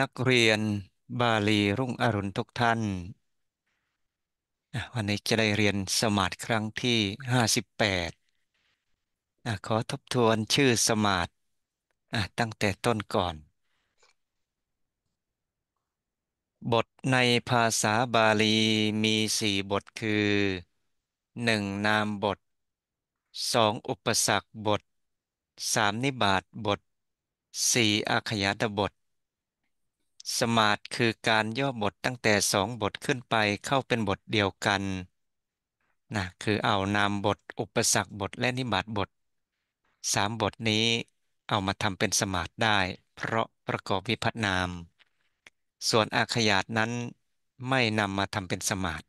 นักเรียนบาลีรุ่งอรุณทุกท่านวันนี้จะได้เรียนสมาธิครั้งที่ 58ขอทบทวนชื่อสมาธิตั้งแต่ต้นก่อนบทในภาษาบาลีมีสี่บทคือ 1. นามบท 2. อุปสรรคบท 3. นิบาตบท 4. อาขยาตบทสมาทคือการย่อบทตั้งแต่สองบทขึ้นไปเข้าเป็นบทเดียวกันนะคือเอานามบทอุปสรรคบทและนิบาตบทสามบทนี้เอามาทำเป็นสมาทได้ เพราะประกอบวิพัฒนาม ส่วนอาขยาตนั้นไม่นำมาทำเป็นสมาท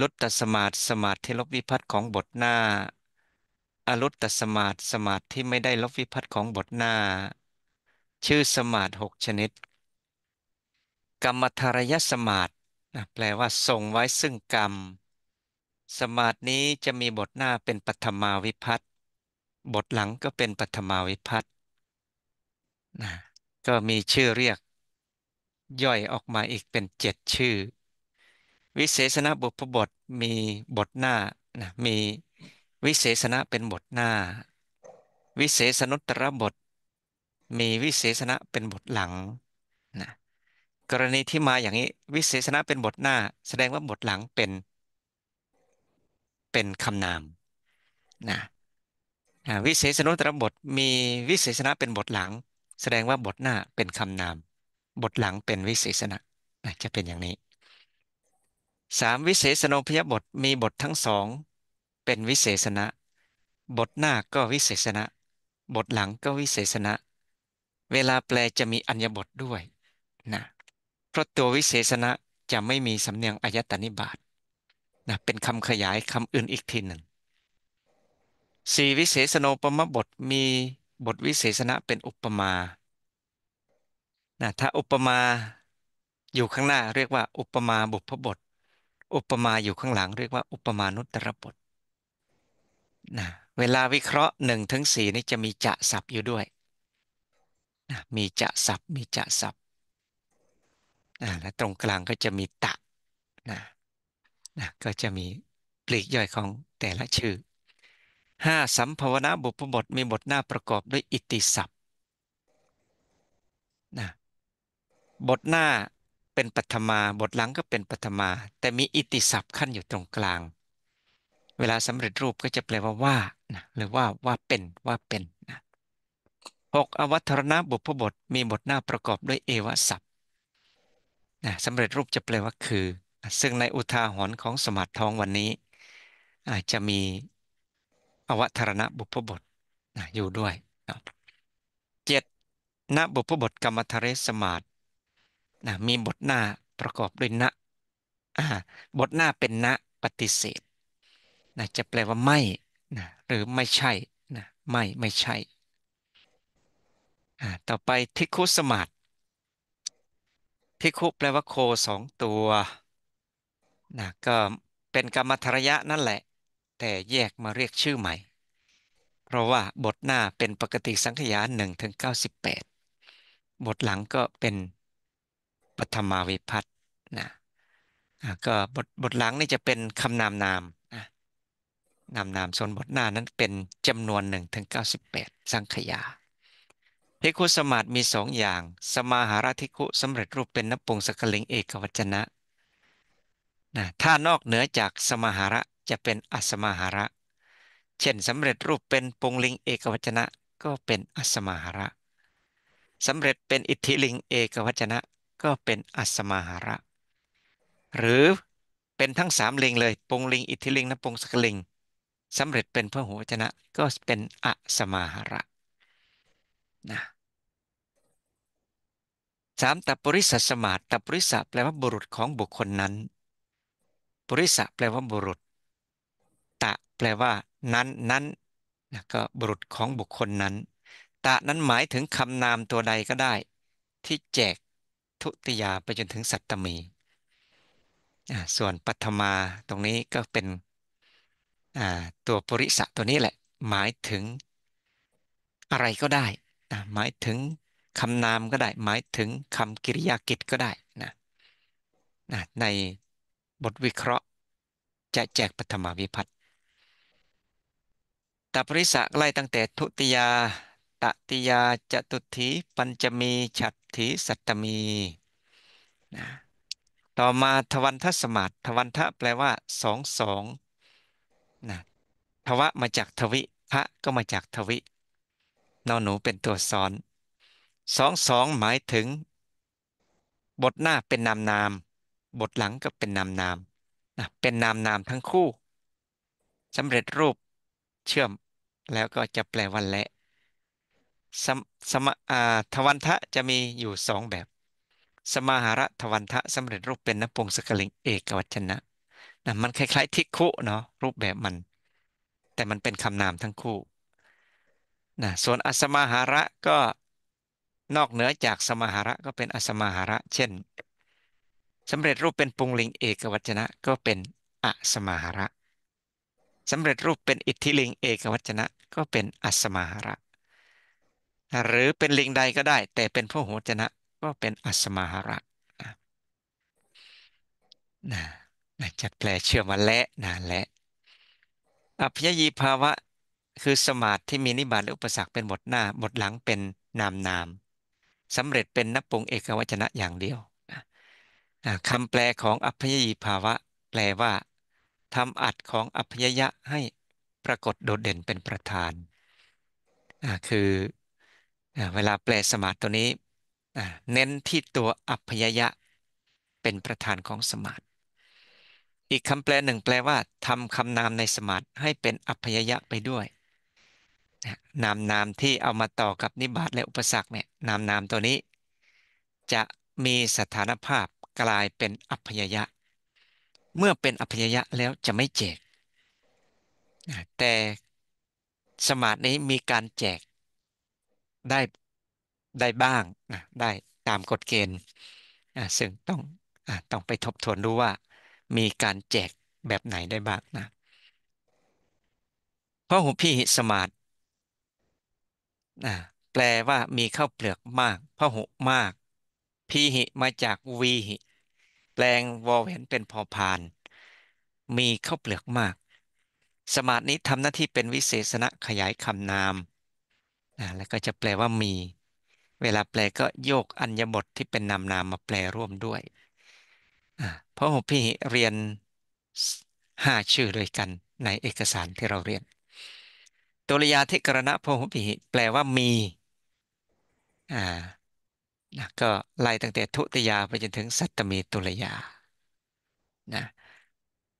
ลดตสมาทสมาธที่ลบวิพัฒน์ของบทหน้า อรุตสมาทสมาทที่ไม่ได้ลบวิพัฒน์ของบทหน้า ชื่อสมาทหกชนิดกรรมธารยสมาธิแปลว่าทรงไว้ซึ่งกรรมสมาธินี้จะมีบทหน้าเป็นปฐมาวิพัตบทหลังก็เป็นปฐมาวิพัตนะก็มีชื่อเรียก ย่อยออกมาอีกเป็นเจ็ดชื่อ วิเศษณบุพบทมีบทหน้านะมีวิเศษณะเป็นบทหน้า วิเศษนุตรบท มีวิเศษณะเป็นบทหลังกรณีที่มาอย่างนี้วิเศษณะเป็นบทหน้า แสดงว่าบทหลังเป็น เป็นคำนามนะวิเศษณุตรบทมีวิเศษณะเป็นบทหลัง แสดงว่าบทหน้าเป็นคำนาม บทหลังเป็นวิเศษณะจะเป็นอย่างนี้สามวิเศษณูพยบทมีบททั้งสองเป็นวิเศษณะบทหน้าก็วิเศษณะบทหลังก็วิเศษณะเวลาแปลจะมีอัญญบทด้วยนะเพราะตัววิเศษณะจะไม่มีสำเนียงอายตนิบาตนะเป็นคำขยายคำอื่นอีกทีหนึ่งสี่วิเศษโนปมบทมีบทวิเศษณะเป็นอุปมานะถ้าอุปมาอยู่ข้างหน้าเรียกว่าอุปมาบุพบท อุปมาอยู่ข้างหลังเรียกว่าอุปมานุตรบทนะเวลาวิเคราะห์หนึ่งถึงสี่นี้จะมีจะศัพ์อยู่ด้วยนะมีจะศัพมีจะศัพนะและตรงกลางก็จะมีตะนะนะก็จะมีปลีกย่อยของแต่ละชื่อห้าสัมภวนาบุพบทมีบทหน้าประกอบด้วยอิติศัพท์นะบทหน้าเป็นปัทมา บทหลังก็เป็นปัทมา แต่มีอิติศัพท์ขั้นอยู่ตรงกลาง เวลาสำเร็จรูปก็จะแปลว่าว่านะหรือว่าว่าเป็นว่าเป็นนะหกอวัตรณบุพบท มีบทหน้าประกอบด้วยเอวศัพท์นะสำเร็จรูปจะแปลว่าคือ ซึ่งในอุทาหรณ์ของสมัดทองวันนี้อาจจะมีอวัารณบุพบทนะอยู่ด้วยเจ็ดณบุพบทกรรมทเรสมาตนะมีบทหน้าประกอบด้วยณบทหน้าเป็นณปฏิเสธนะจะแปลว่าไม่นะหรือไม่ใช่นะไม่ไม่ใช่ต่อไปทิคุสมาตพิคุแปลว่าโคสองตัวนะก็เป็นกรรมธรยะนั่นแหละ แต่แยกมาเรียกชื่อใหม่เพราะว่าบทหน้าเป็นปกติสังขยาหนึ่งถึงเก้าสิบแปดบทหลังก็เป็นปฐมาวิพัตนะก็บทบทหลังนี่จะเป็นคำนามนามนามนามส่วนบทหน้านั้นเป็นจำนวนหนึ่งถึงเก้าสิบแปดสังขยาภิกขุสมาธิมีสองอย่าง สมาหาราทิคุสำเร็จรูปเป็นนปงสกลิงเอกวัจนะนะ ถ้านอกเหนือจากสมาหาระจะเป็นอสมาหาระ เช่นสำเร็จรูปเป็นปงลิงเอกวัจนะก็เป็นอสมาหาระสำเร็จเป็นอิทธิลิงเอกวัจนะ ก็เป็นอสมาหาระ หรือเป็นทั้งสามลิงเลยปงลิง อิทธิลิง นปงสกลิงสำเร็จเป็นพระหูวจนะก็เป็นอสมาหาระนะสามตปปริสสมาตตปปริสะแปลว่าบุรุษของบุคคลนั้นปุริสะแปลว่าบุรุษตะแปลว่า นั้นนั้นนะก็บุรุษของบุคคลนั้นตะนั้นหมายถึงคำนามตัวใดก็ได้ ที่แจกทุติยาไปจนถึงสัตตมีส่วนปัทมาตรงนี้ก็เป็นตัวปุริสะตัวนี้แหละ หมายถึงอะไรก็ได้หมายถึงคำนามก็ได้หมายถึงคำกริยากิจก็ได้นะนะ ในบทวิเคราะห์จะแจกปฐมวิพัตตปริสะไล่ตั้งแต่ทุติยา ตติยาจตุถีปัญจมีฉัตถีสัตตมีนะต่อมาทวันทสมาตทวันทะแปลว่าสองสองนะทวะมาจากทวิพระก็มาจากทวินอนหนูเป็นตัวซ้อนสองสองหมายถึง บทหน้าเป็นนามนาม บทหลังก็เป็นนามนามนะเป็นนามนามทั้งคู่สำเร็จรูปเชื่อมแล้วก็จะแปลวันและ สมสมอ่าทวันทะจะมีอยู่สองแบบ สมาหาระทวันทะสำเร็จรูปเป็นนุงศกลิงเอกวัจนะนะมันคล้ายๆทิกคุเนาะรูปแบบมัน แต่มันเป็นคำนามทั้งคู่นะส่วนอสมาหาระก็นอกเหนือจากสมาหาระก็เป็นอสมาหาระเช่นสำเร็จรูปเป็นปุงลิงเอกวัจนะก็เป็นอสมาหาระสำเร็จรูปเป็นอิทธิลิงเอกวัจนะ ก็เป็นอสมาหาระ หรือเป็นลิงใดก็ได้ แต่เป็นพหูจนะก็เป็นอสมาหาระนะนะจัดแปลเชื่อมาและนะและอภยยีภาวะคือสมาธิที่มีนิบาตและออุปสรรคเป็นบทหน้าบทหลังเป็นนามนามสำเร็จเป็นนับปงเอกวจนะอย่างเดียวคำแปลของอัพยยีภาวะ แปลว่าทำอัดของอัพยยะให้ปรากฏโดดเด่นเป็นประธาน คือเวลาแปลสมาธิตัวนี้เน้นที่ตัวอัพยยะเป็นประธานของสมาธิอีกคำแปลหนึ่ง แปลว่าทำคำนามในสมาธิให้เป็นอัพยยะไปด้วยนามนามที่เอามาต่อกับนิบาตและอุปสรรคเนี่ยนามนามตัวนี้ จะมีสถานภาพกลายเป็นอัพยยะ เมื่อเป็นอัพยยะแล้วจะไม่แจกแต่สมาธินี้มีการแจกได้ได้บ้างนะได้ตามกฎเกณฑ์ซึ่งต้องต้องไปทบทวนดูว่ามีการแจกแบบไหนได้บ้างนะเพราะหุพี่สมาธินะแปลว่ามีข้าวเปลือกมากพหุมากพีหิมาจากวีหิแปลงวอแหวนเป็นพอพาน มีข้าวเปลือกมากสมาธินี้ทำหน้าที่เป็นวิเศษณะขยายคำนามนะแล้วก็จะแปลว่ามี เวลาแปลก็โยกอัญบทที่เป็นนามนามมาแปลร่วมด้วยะพระหุพีหิเรียนห้าชื่อด้วยกันในเอกสารที่เราเรียนตุลยาธิกรณะโพหุปิแปลว่ามี อ่า นะก็ไล่ตั้งแต่ทุติยาไปจนถึงสัตตมีตุลยานะ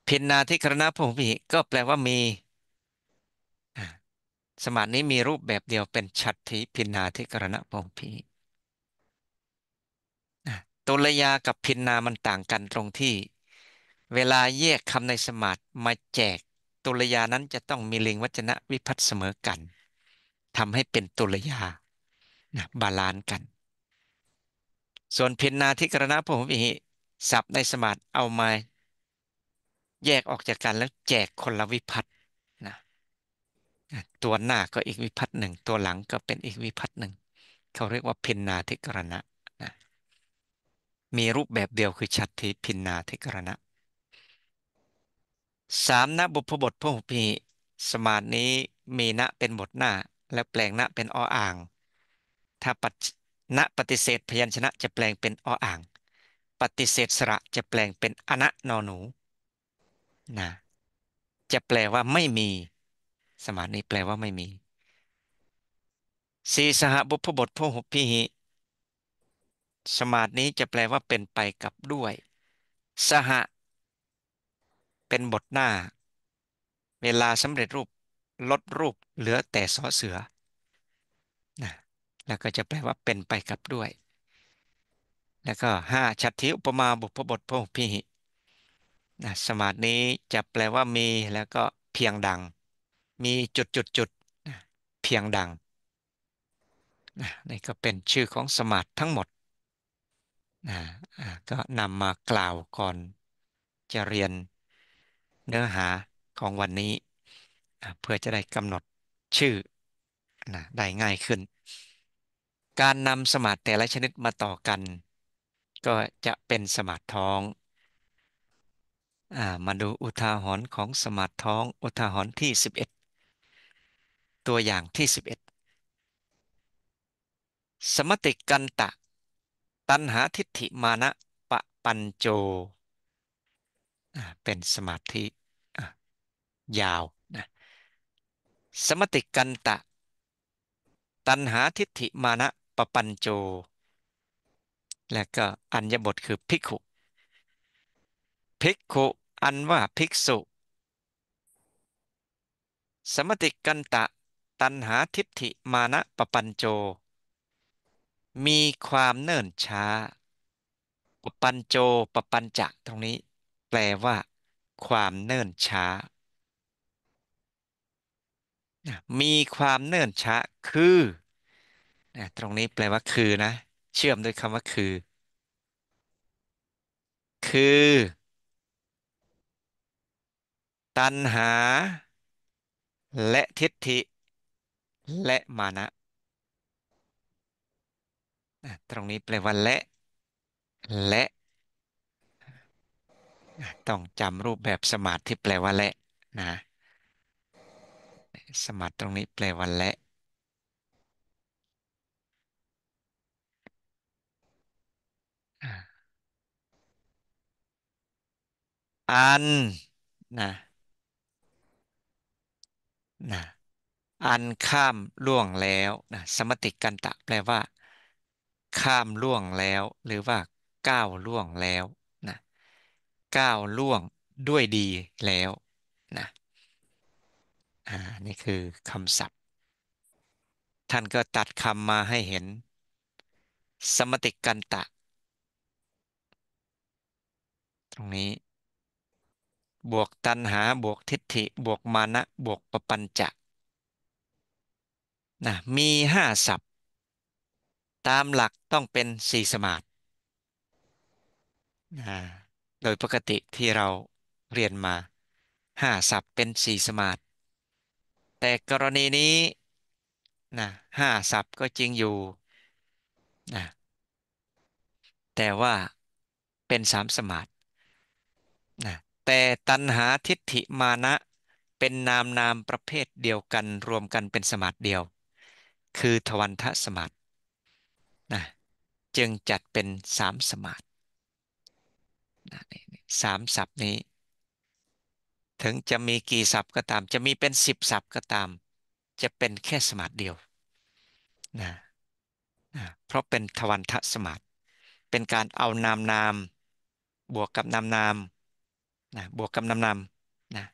พินนาธิกรณะโพหุปิก็แปลว่ามี สมานนี้มีรูปแบบเดียวเป็นชัตถิพินนาธิกรณะโพหุปิิตุลยากับพินนามันต่างกันตรงที่ เวลาแยกคำในสมาธิมาแจกตุลยานั้นจะต้องมีลิงวัจนะวิพัตเสมอกันทำให้เป็นตุลยานะบาลานกัน ส่วนเพนนาธิกรณะพมุอีิศัพท์ในสมาธิเอามาแยกออกจากกันแล้วแจกคนละวิพัตนะตัวหน้าก็อีกวิพัตหนึ่งตัวหลังก็เป็นอีกวิพัตหนึ่งเขาเรียกว่าพินนาธิกรณะนะมีรูปแบบเดียวคือชัดทิพินนาธิกรณะสามณบุพบทพหุพีสมาดนี้มีณเป็นบทหน้า และแปลงณเป็นออ่างถ้าปัจณปฏิเสธพยัญชนะจะแปลงเป็นออ่าง ปฏิเสธสระจะแปลงเป็นอนะนอหนูนะจะแปลว่าไม่มี สมาดนี้แปลว่าไม่มีสีสหบุพบทพหุพีสมาดนี้จะแปลว่าเป็นไปกับด้วย สหเป็นบทหน้า เวลาสำเร็จรูป ลดรูป เหลือแต่สอเสือ นะ แล้วก็จะแปลว่าเป็นไปกับด้วย แล้วก็ห้าชัตทิอุปมาบุพบทพหุพีหินะ สมาธินี้จะแปลว่ามี แล้วก็เพียงดัง มีจุดจุดจุดเพียงดังนะ นี่ก็เป็นชื่อของสมาธิทั้งหมด นะก็นำมากล่าวก่อนจะเรียนเนื้อหาของวันนี้เพื่อจะได้กำหนดชื่อนะได้ง่ายขึ้น การนำสมาดแต่ละชนิดมาต่อกัน ก็จะเป็นสมาดท้องอมาดูอุทาหรณ์ของสมาดท้องอุทาหรณ์ที่ 11 ตัวอย่างที่ 11 สมติกันตะ ตันหาทิฏฐิมานะปะปัญโจเป็นสมาธิยาวนะ สมติกันตะ ตันหาทิฏฐิมานะปปัญโจ และก็ อัญญบทคือภิกขุภิกขุอันว่าภิกษุ สมติกันตะตันหาทิฏฐิมานะปปัญโจ มีความเนิ่นช้า ปปัญโจ ปปัญจะตรงนี้แปลว่า ความเนิ่นช้า มีความเนิ่นช้าคือ ตรงนี้แปลว่าคือนะ เชื่อมด้วยคำว่าคือ คือ ตัณหา และทิฏฐิและมานะ ตรงนี้แปลว่าและและต้องจำรูปแบบสมาธิแปลว่าและนะสมาธิตรงนี้แปลว่าและอันนะนะอันข้ามล่วงแล้วนะสมติกันตะแปลว่า ข้ามล่วงแล้ว หรือว่าก้าวล่วงแล้วก้าวล่วงด้วยดีแล้วนะ อ่า นี่คือคำศัพท์ ท่านก็ตัดคำมาให้เห็น สมติกันตะ ตรงนี้ บวกตันหาบวกทิฏฐิบวกมานะบวกปปัญจะนะมีห้าศัพท์ ตามหลักต้องเป็นสี่สมาธิอ่าโดยปกติที่เราเรียนมาห้าศัพท์เป็นสี่สมาธแต่กรณีนี้นะห้าศัพท์ก็จริงอยู่นะแต่ว่าเป็นสามสมาธนะแต่ตัณหาทิฏฐิมานะเป็นนามนามประเภทเดียวกันรวมกันเป็นสมาธเดียวคือทวันทะสมาธนะจึงจัดเป็นสามสมาธสามศัพท์นี้ ถึงจะมีกี่ศัพท์ก็ตาม จะมีเป็นสิบศัพท์ก็ตาม จะเป็นแค่สมาธิเดียวนะนะเพราะเป็นทวันทะสมาธิเป็นการเอานามนาม บวกกับนามนามนะบวกกับนามนามนะ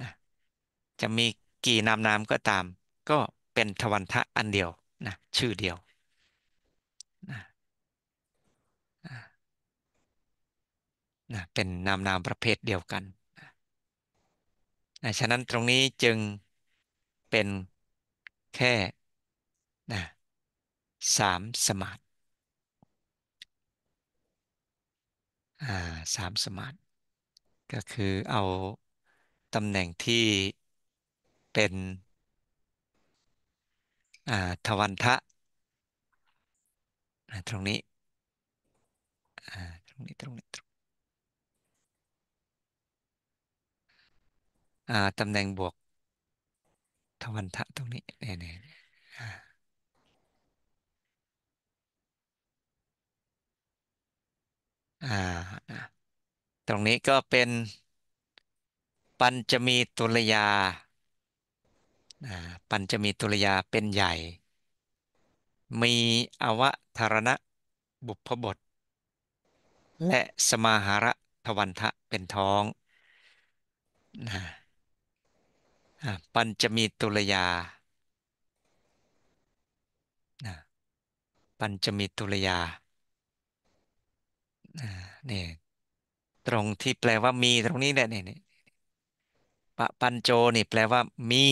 นะจะมีกี่นามนามก็ตาม ก็เป็นทวันทะอันเดียวนะชื่อเดียวนะเป็นนามนามประเภทเดียวกันนะฉะนั้นตรงนี้จึงเป็นแค่นะสามสมาธิสามสมาธิก็คือเอาตำแหน่งที่เป็นทวันทะ ตรงนี้ตรงนี้ตรงนี้ตรง่าตำแหน่งบวกทวันทะตรงนี้เนี่ยเนี่ยอ่าอ่าตรงนี้ก็เป็นปัญจมีตุลยาอ่าปัญจมีตุลยาเป็นใหญ่ มีอวธารณะบุพบท และสมาหาระทวันทะเป็นท้องนะอ่ปัญจมีตุลยา ปัญจมีตุลยาอ่านี่ตรงที่แปลว่ามีตรงนี้แหละนี่นี่ปะปัญโจนี่แปลว่า มี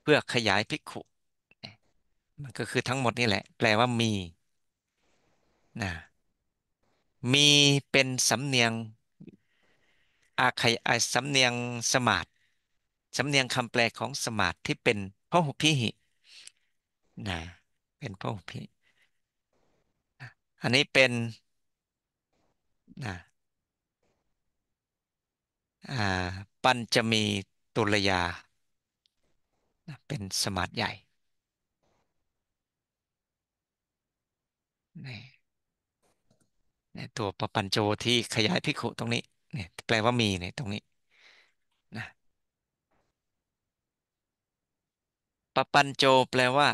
เพื่อขยายภิกขุ มันก็คือทั้งหมดนี่แหละแปลว่ามีนะมีเป็นสำเนียงอาขยาสำเนียงสมาธิสำเนียงคำแปลของสมาธที่เป็นพหุพิหิ นะ เป็นพหุพิอันนี้เป็น นะปัญจมีตุลยา เป็นสมาธใหญ่นี่ตัวปปัญโจที่ขยายพิขุตรงนี้เนี่ยแปลว่ามีเนี่ยตรงนี้ปปัญโจแปลว่า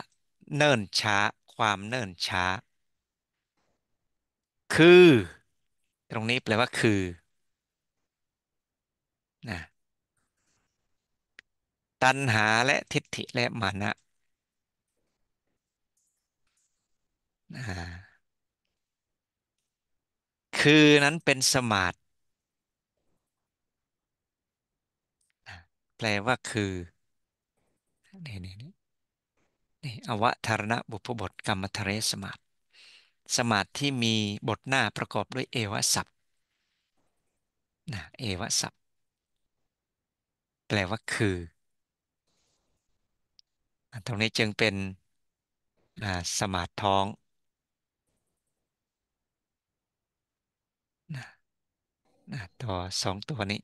เนิ่นช้า ความเนิ่นช้า คือ ตรงนี้แปลว่าคือนะตัณหาและทิฏฐิและมานะคือนั้นเป็นสมาธิแปลว่าคือนี่นี่นี่นี่อวธารณบุพบทกรรมทเรสมาธสมาธิที่มีบทหน้าประกอบด้วยเอวสัพนะเอวสัพแปลว่าคือตรงนี้จึงเป็นสมาธิท้องนะนะตัวสองตัวนี้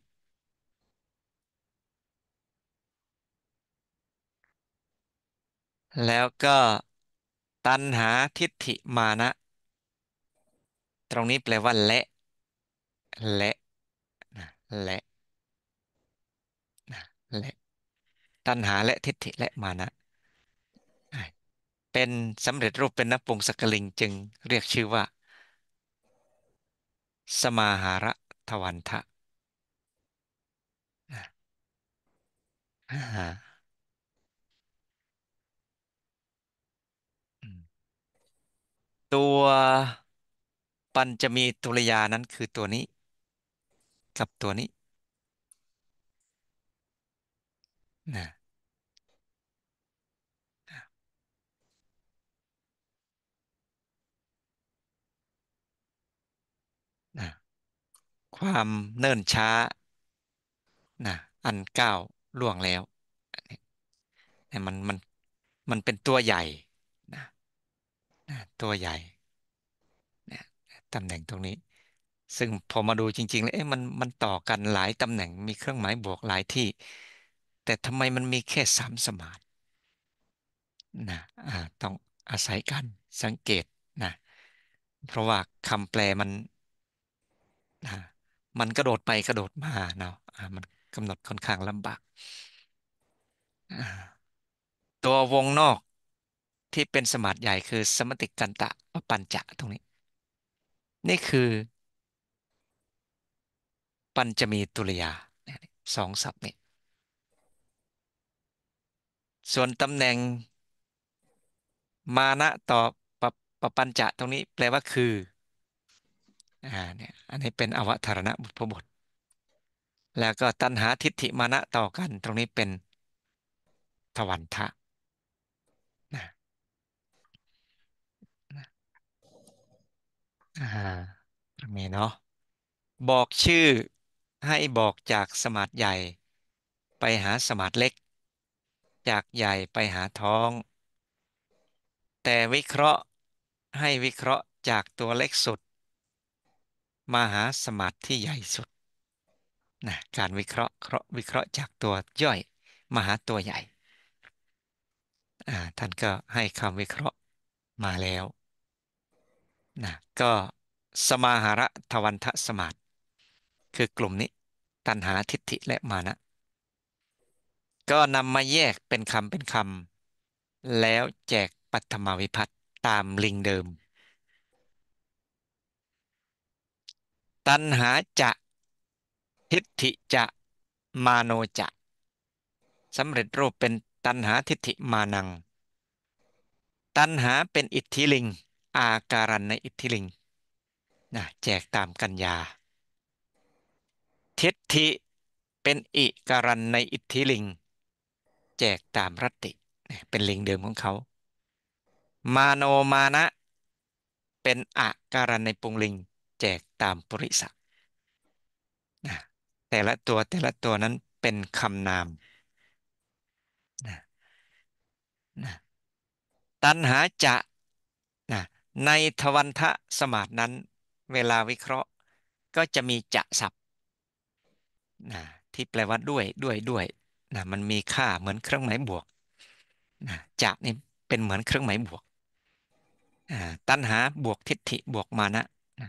แล้วก็ตัณหาทิฏฐิมานะ ตรงนี้แปลว่าและ และนะและนะและ ตัณหาและทิฏฐิและมานะ เป็นสำเร็จรูปเป็นนปุงสักลิงจึงเรียกชื่อว่า สมาหารทวันทะอ่าตัวปัญจมีตุรยา นั้นคือตัวนี้ กับตัวนี้นะนะความเนิ่นช้านะอันก้าวล่วงแล้วเนี่ยมันมันมันเป็นตัวใหญ่ตัวใหญ่นยตำแหน่งตรงนี้ ซึ่งพอมาดูจริงๆแล้วเอ๊ะมันมันต่อกันหลายตำแหน่งมีเครื่องหมายบวกหลายที่ แต่ทำไมมันมีแค่สามสมานนะต้องอาศัยกันสังเกตนะ เพราะว่าคำแปลมันนะ มันกระโดดไปกระโดดมาเนาะมันกำหนดค่อนข้างลำบากตัววงนอกที่เป็นสมาธิใหญ่คือสมติกันตะปปัญจะตรงนี้ นี่คือปัญจมีตุลยาสองศัพท์นี้ส่วนตำแหน่งมานะต่อปปปัญจะตรงนี้ แปลว่าคืออ่าเนี่ยอันนี้เป็นอวธารณะบุพบท แล้วก็ตัณหาทิฏฐิมานะต่อกัน ตรงนี้เป็นทวันทะอ่าประเมเนาะบอกชื่อให้บอกจากสมาร์ทใหญ่ ไปหาสมาร์ทเล็กจากใหญ่ไปหาท้อง แต่วิเคราะห์ให้วิเคราะห์จากตัวเล็กสุด มาหาสมาร์ทที่ใหญ่สุดนะการวิเคราะห์เคราะห์วิเคราะห์จากตัวย่อยมาหาตัวใหญ่อ่าท่านก็ให้คำวิเคราะห์มาแล้วนะก็สมาหาระทวันทะสมาธิคือกลุ่มนี้ตัณหาทิฏฐิและมานะก็นำมาแยกเป็นคำเป็นคำแล้วแจกปัทมาวิพัตตามลิงเดิม ตัณหาจะทิฏฐิจะมาโนจะสำเร็จรูปเป็นตัณหาทิฏฐิมานัง ตัณหาเป็นอิทธิลิงอาการันในอิทธิลิงนะแจกตามกัญญาทิฏฐิเป็นอิการันในอิทธิลิงแจกตามรัตติเป็นลิงเดิมของเขามาโนมานะเป็นอาการันในปุงลิงแจกตามปุริสะนะแต่ละตัวแต่ละตัวนั้นเป็นคำนามนะนะตันหาจะในทวันทะสมาธินั้น เวลาวิเคราะห์ก็จะมีจะศัพท์นะที่แปลว่าด้วยด้วยด้วยนะมันมีค่าเหมือนเครื่องหมายบวกนะจะนี่เป็นเหมือนเครื่องหมายบวก ตัณหาบวกทิฏฐิบวกมานะนะ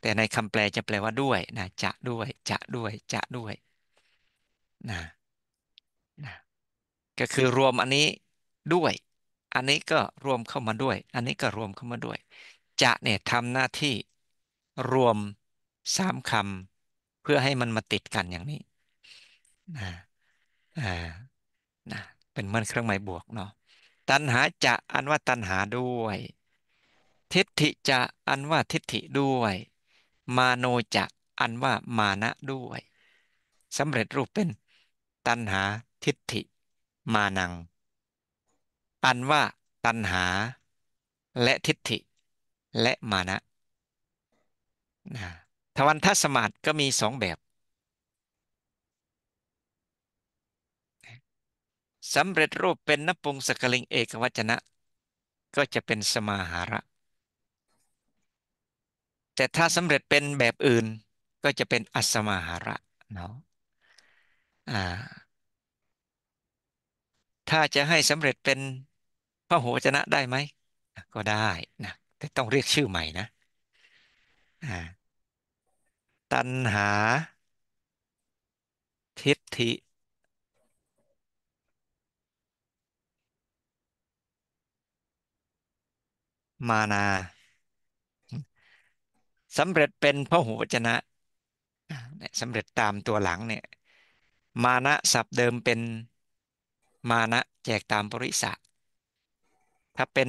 แต่ในคำแปลจะแปลว่าด้วยนะจะด้วยจะด้วยจะด้วยนะนะก็คือรวมอันนี้ด้วยอันนี้ก็รวมเข้ามาด้วย อันนี้ก็รวมเข้ามาด้วย จะเนี่ยทำหน้าที่รวมสามคำเพื่อให้มันมาติดกันอย่างนี้นะนะเป็นมันเครื่องหมายบวกเนาะตัณหาจะอันว่าตัณหาด้วย ทิฏฐิจะอันว่าทิฏฐิด้วย มาโนจะอันว่ามานะด้วยสำเร็จรูปเป็นตัณหาทิฏฐิมานังอันว่าตัณหาและทิฏฐิและมานะทวันทัสมาธิก็มีสองแบบสำเร็จรูปเป็นนปุงสกลิงเอกวัจนะ ก็จะเป็นสมาหาระ แต่ถ้าสำเร็จเป็นแบบอื่นก็จะเป็นอัสมาหาระเนาะถ้าจะให้สำเร็จเป็นพระโหจนะได้ไหมก็ได้นะ แต่ต้องเรียกชื่อใหม่นะ ตัณหา ทิฏฐิมานา สำเร็จเป็นพระหูวจนะ สำเร็จตามตัวหลังเนี่ย มานะศัพท์เดิมเป็นมานะแจกตามปริศะถ้าเป็น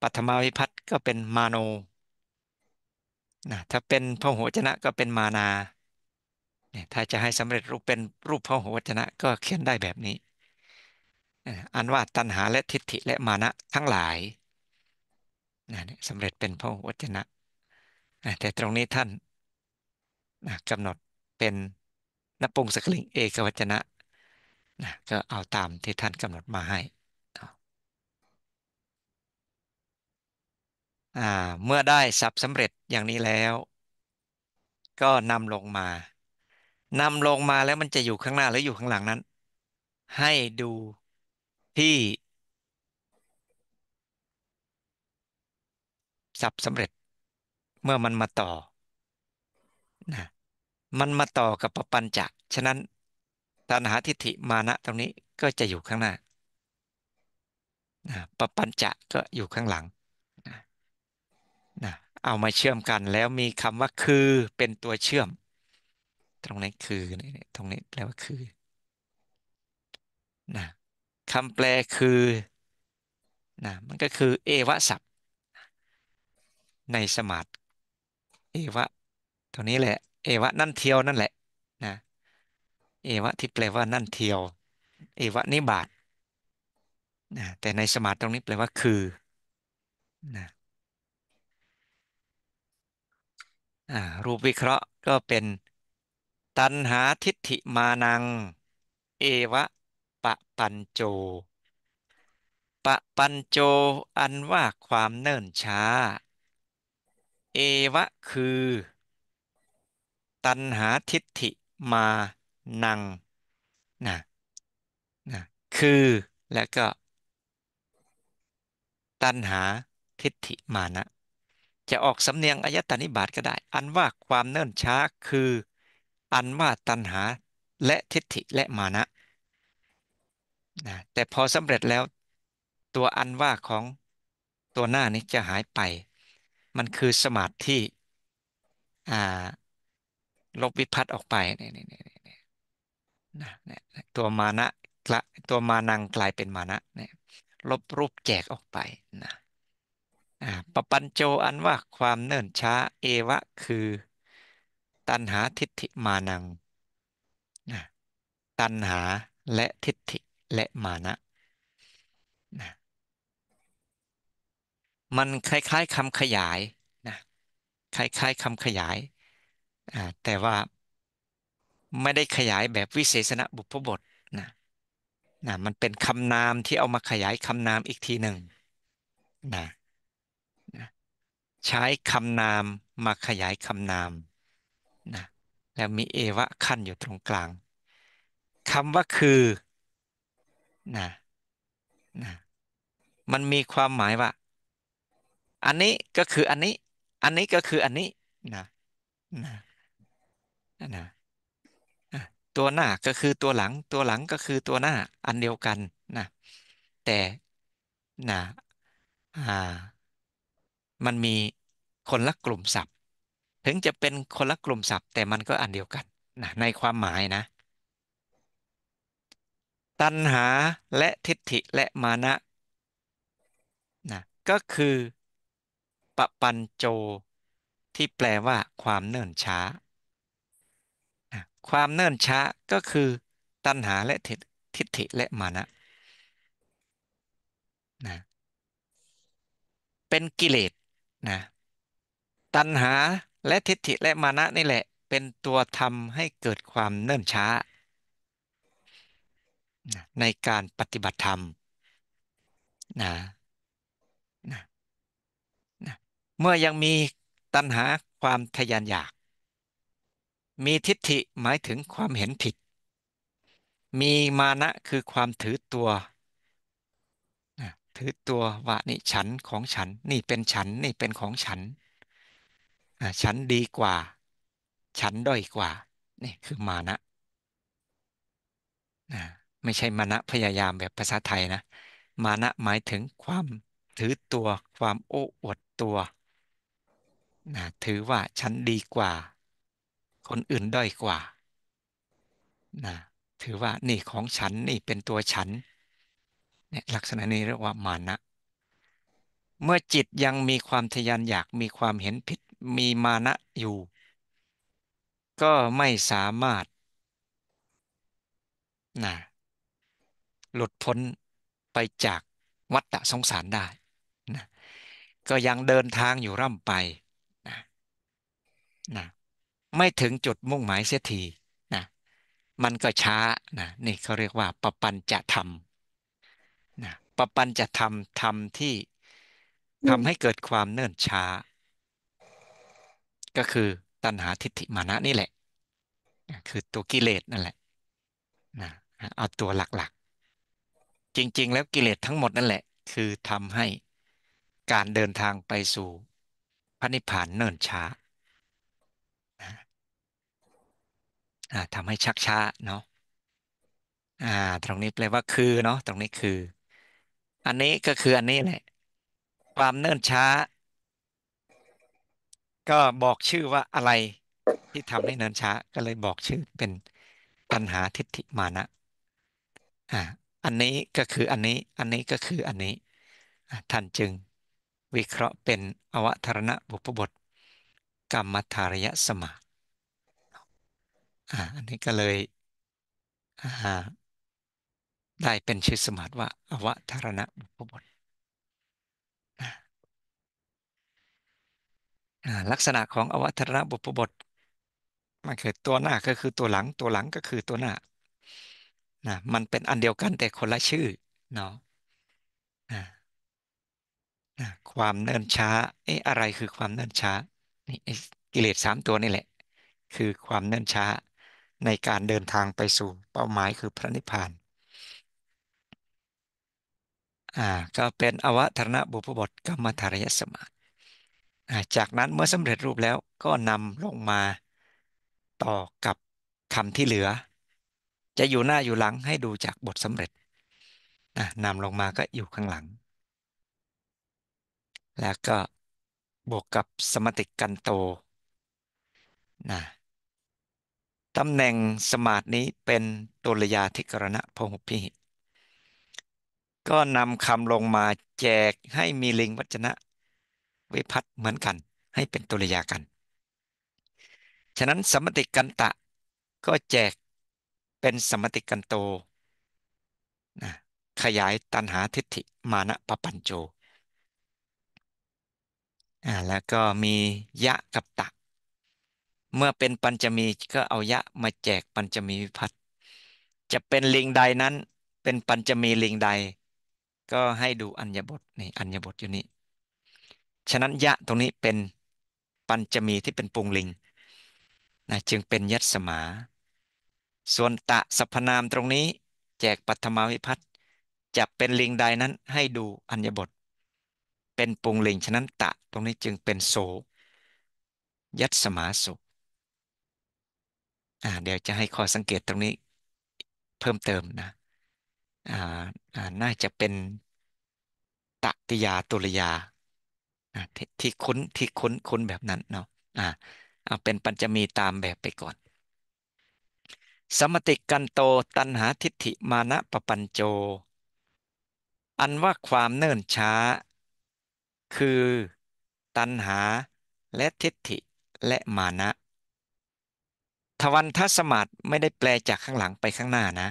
ปัทมาวิพัต์ก็เป็นมาโน นะถ้าเป็นพหูจนะก็เป็นมานา เนี่ยถ้าจะให้สำเร็จรูปเป็นรูปพหูจนะ ก็เขียนได้แบบนี้ อันว่าตัณหาและทิฏฐิและมานะทั้งหลาย นะสำเร็จเป็นพหูจนะนะ แต่ตรงนี้ท่านนะกำหนดเป็นนปุงสกลิงเอกวจนะนะ ก็เอาตามที่ท่านกำหนดมาให้อ่าเมื่อได้ทรัพย์สำเร็จอย่างนี้แล้ว ก็นำลงมานำลงมาแล้วมันจะอยู่ข้างหน้าหรืออยู่ข้างหลังนั้น ให้ดูที่ทรัพย์สำเร็จ เมื่อมันมาต่อนะมันมาต่อกับปปัญจะฉะนั้นตัณหาทิฏฐิมานะตรงนี้ก็จะอยู่ข้างหน้านะปปัญจะก็อยู่ข้างหลังเอามาเชื่อมกันแล้วมีคำว่าคือ เป็นตัวเชื่อม ตรงนี้คือตรงนี้แปลว่าคือนะคำแปลคือนะมันก็คือเอวะศัพท์ ในสมาธิเอวะตรงนี้แหละเอวะนั่นเที่ยวนั่นแหละนะเอวะที่แปลว่านั่นเที่ยวเอวะนิบาตนะแต่ในสมาธิตรงนี้แปลว่าคือนะรูปวิเคราะห์ก็เป็นตัณหาทิฏฐิมานัง เอวะปะปัญโจ ปะปัญโจอันว่าความเนิ่นช้า เอวะคือ ตัณหาทิฏฐิมานังนะนะคือและก็ ตัณหาทิฏฐิมานะจะออกสำเนียงอายตานิบาตก็ได้ อันว่าความเนิ่นช้าคืออันว่าตัณหาและทิฏฐิและมานะนะ แต่พอสำเร็จแล้วตัวอันว่าของตัวหน้านี้จะหายไป มันคือสมาธิลบวิพัตออกไปนี่นี่นี่นี่นะตัวมานะตัวมานังกลายเป็นมานะนี่ลบรูปแจกออกไปนะปปัญโจอันว่าความเนิ่นช้าเอวะคือ ตันหาทิฏฐิมานัง ตันหาและทิฏฐิและมานะ มันคล้ายๆคำขยายนะคล้ายๆคำขยาย แต่ว่าไม่ได้ขยายแบบวิเศษณบุพบทนะนะมันเป็นคำนามที่เอามาขยายคำนามอีกทีหนึ่งนะใช้คำนามมาขยายคำนามนะแล้วมีเอวะขั้นอยู่ตรงกลาง คำว่าคือ นะนะมันมีความหมายว่าอันนี้ก็คืออันนี้ อันนี้ก็คืออันนี้ นะนะนะตัวหน้าก็คือตัวหลัง ตัวหลังก็คือตัวหน้าอันเดียวกันนะแต่ นะอ่ามันมีคนละกลุ่มศัพท์ถึงจะเป็นคนละกลุ่มศัพท์แต่มันก็อันเดียวกันนะในความหมายนะ ตัณหาและทิฏฐิและมานะนะก็คือปะปันโจ ที่แปลว่าความเนิ่นช้า ความเนิ่นช้าก็คือตัณหาและทิฏฐิและมานะนะเป็นกิเลสนะตัณหาและทิฏฐิและมานะนี่แหละ เป็นตัวทำให้เกิดความเนิ่นช้า ในการปฏิบัติธรรมนะนะนะเมื่อยังมีตัณหาความทยานอยาก มีทิฏฐิหมายถึงความเห็นผิด มีมานะคือความถือตัวถือตัวว่านี่ฉันของฉันนี่เป็นฉันนี่เป็นของฉันฉันดีกว่า ฉันด้อยกว่านี่คือมานะไม่ใช่มานะพยายามแบบภาษาไทยนะมานะหมายถึงความถือตัวความโอ้อวดตัวนะถือว่าฉันดีกว่า คนอื่นด้อยกว่านะถือว่านี่ของฉันนี่เป็นตัวฉันนี่ยลักษณะนี้เรียกว่ามานะ เมื่อจิตยังมีความทยานอยากมีความเห็นผิดมีมานะอยู่ ก็ไม่สามารถนะหลุดพ้นไปจากวัฏฏะสงสารได้นะก็ยังเดินทางอยู่ร่ำไปนะนะไม่ถึงจุดมุ่งหมายเสียทีนะมันก็ช้านะนี่เขาเรียกว่าปปัญจะธรรมปปัญจะทำทำที่ทำให้เกิดความเนื่นช้า ก็คือตัณหาทิฏฐิมานะนี่แหละ คือตัวกิเลสนั่นแหละนะเอาตัวหลักๆ จริงๆแล้วกิเลสทั้งหมดนั่นแหละ คือทำให้การเดินทางไปสู่พระนิพพานเนื่นช้าทำให้ชักช้าเนาะตรงนี้แปลว่าคือเนาะตรงนี้คืออันนี้ก็คืออันนี้แหละความเนิ่นช้า ก็บอกชื่อว่าอะไรที่ทำให้เนิ่นช้า ก็เลยบอกชื่อเป็นปัญหาทิฏฐิมานะอ่าอันนี้ก็คืออันนี้อันนี้ก็คืออันนี้ท่านจึงวิเคราะห์เป็นอวทารณะบุพบทกรรมธารยสมาอ่าอันนี้ก็เลยอ่าได้เป็นชื่อสมัติว่าอวทารณะบุพบทลักษณะของอวทารณะบุพบทมันคือตัวหน้าก็คือตัวหลังตัวหลังก็คือตัวหน้านะมันเป็นอันเดียวกันแต่คนละชื่อเนาะนะความเนิ่นช้าเอ๊ะอะไรคือความเนิ่นช้านี่กิเลสสามตัวนี่แหละคือความเนิ่นช้าในการเดินทางไปสู่เป้าหมายคือพระนิพพานอ่าก็เป็นอวัธารณบุพบทกรรมธารยสมาอ่าจากนั้นเมื่อสำเร็จรูปแล้วก็นำลงมาต่อกับคำที่เหลือ จะอยู่หน้าอยู่หลังให้ดูจากบทสำเร็จอ่านำลงมาก็อยู่ข้างหลัง แล้วก็บวกกับสมติกันโตนะตำแหน่งสมาธินี้เป็นตุลยาธิกรณะพหุพิหิตก็นำคำลงมาแจกให้มีลิงวัจนะวิพัตเหมือนกัน ให้เป็นตุลยากัน ฉะนั้นสมติกันตะก็แจกเป็นสมติกันโตนะขยายตันหาทิฏฐิมานะปปัญโจแล้วก็มียะกับตะเมื่อเป็นปัญจมีก็เอายะมาแจกปัญจมีวิพัตจะเป็นลิงใดนั้นเป็นปัญจมีลิงใดก็ให้ดูอัญญบทนี่อัญญบทอยู่นี่ฉะนั้นยะตรงนี้เป็นปัญจมีที่เป็นปุงลิง นะจึงเป็นยัตสมา ส่วนตะสัพนามตรงนี้ แจกปัทมาวิพัตจะเป็นลิงใดนั้น ให้ดูอัญญบท เป็นปุงลิง ฉะนั้นตะตรงนี้จึงเป็นโสยัตสมาสุอ่าเดี๋ยวจะให้ข้อสังเกตตรงนี้เพิ่มเติมนะอ่าอ่าน่าจะเป็นตติยาตุลยาอ่าทที่คุ้นที่คุ้นคุ้นแบบนั้นเนาะอ่าเอาเป็นปัญจมีตามแบบไปก่อน สมติกันโตตันหาทิฏฐิมานะปปัญโจอันว่าความเนิ่นช้า คือตันหาและทิฏฐิและมานะทวันทัสมาตไม่ได้แปลจากข้างหลังไปข้างหน้านะ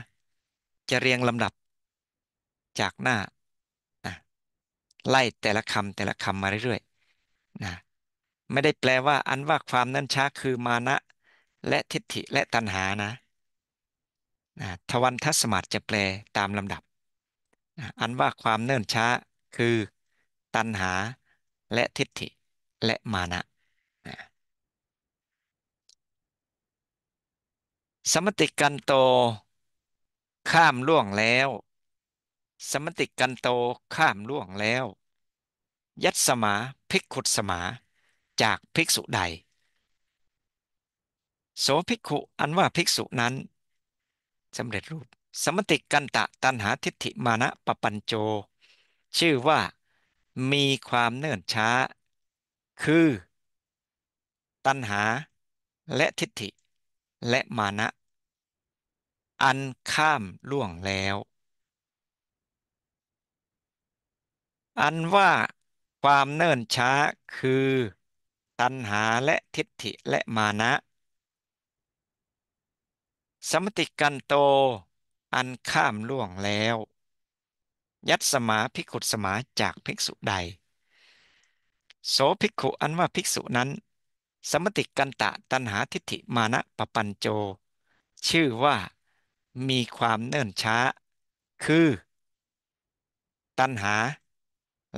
จะเรียงลำดับจากหน้าไล่แต่ละคำแต่ละคำมาเรื่อยๆนะไม่ได้แปลว่าอันว่าความนั้นช้าคือมานะ และทิฏฐิและตัณหานะนะทวันทัศมาตจะแปลตามลำดับนะอันว่าความเนิ่นช้าคือ ตัณหาและทิฏฐิและมานะนะสมติกันโตข้ามล่วงแล้วสมติกันโตข้ามล่วงแล้ว ยัตสมาภิกขุสมา จากภิกษุใด โสภิกขุอันว่าภิกษุนั้นสำเร็จรูปสมติกันตะตันหาทิฏฐิมานะปปัญโจ ชื่อว่ามีความเนื่นช้า คือ ตันหาและทิฏฐิและมานะ อันข้ามล่วงแล้วอันว่าความเนิ่นช้าคือ ตัณหาและทิฏฐิและมานะสมติกันโต อันข้ามล่วงแล้ว ยัตสมาภิกขุสมาจากภิกษุใด โสภิกขุอันว่าภิกษุนั้น สมติกันตะตัณหาทิฏฐิมานะปปัญโจ ชื่อว่ามีความเนิ่นช้า คือ ตัณหา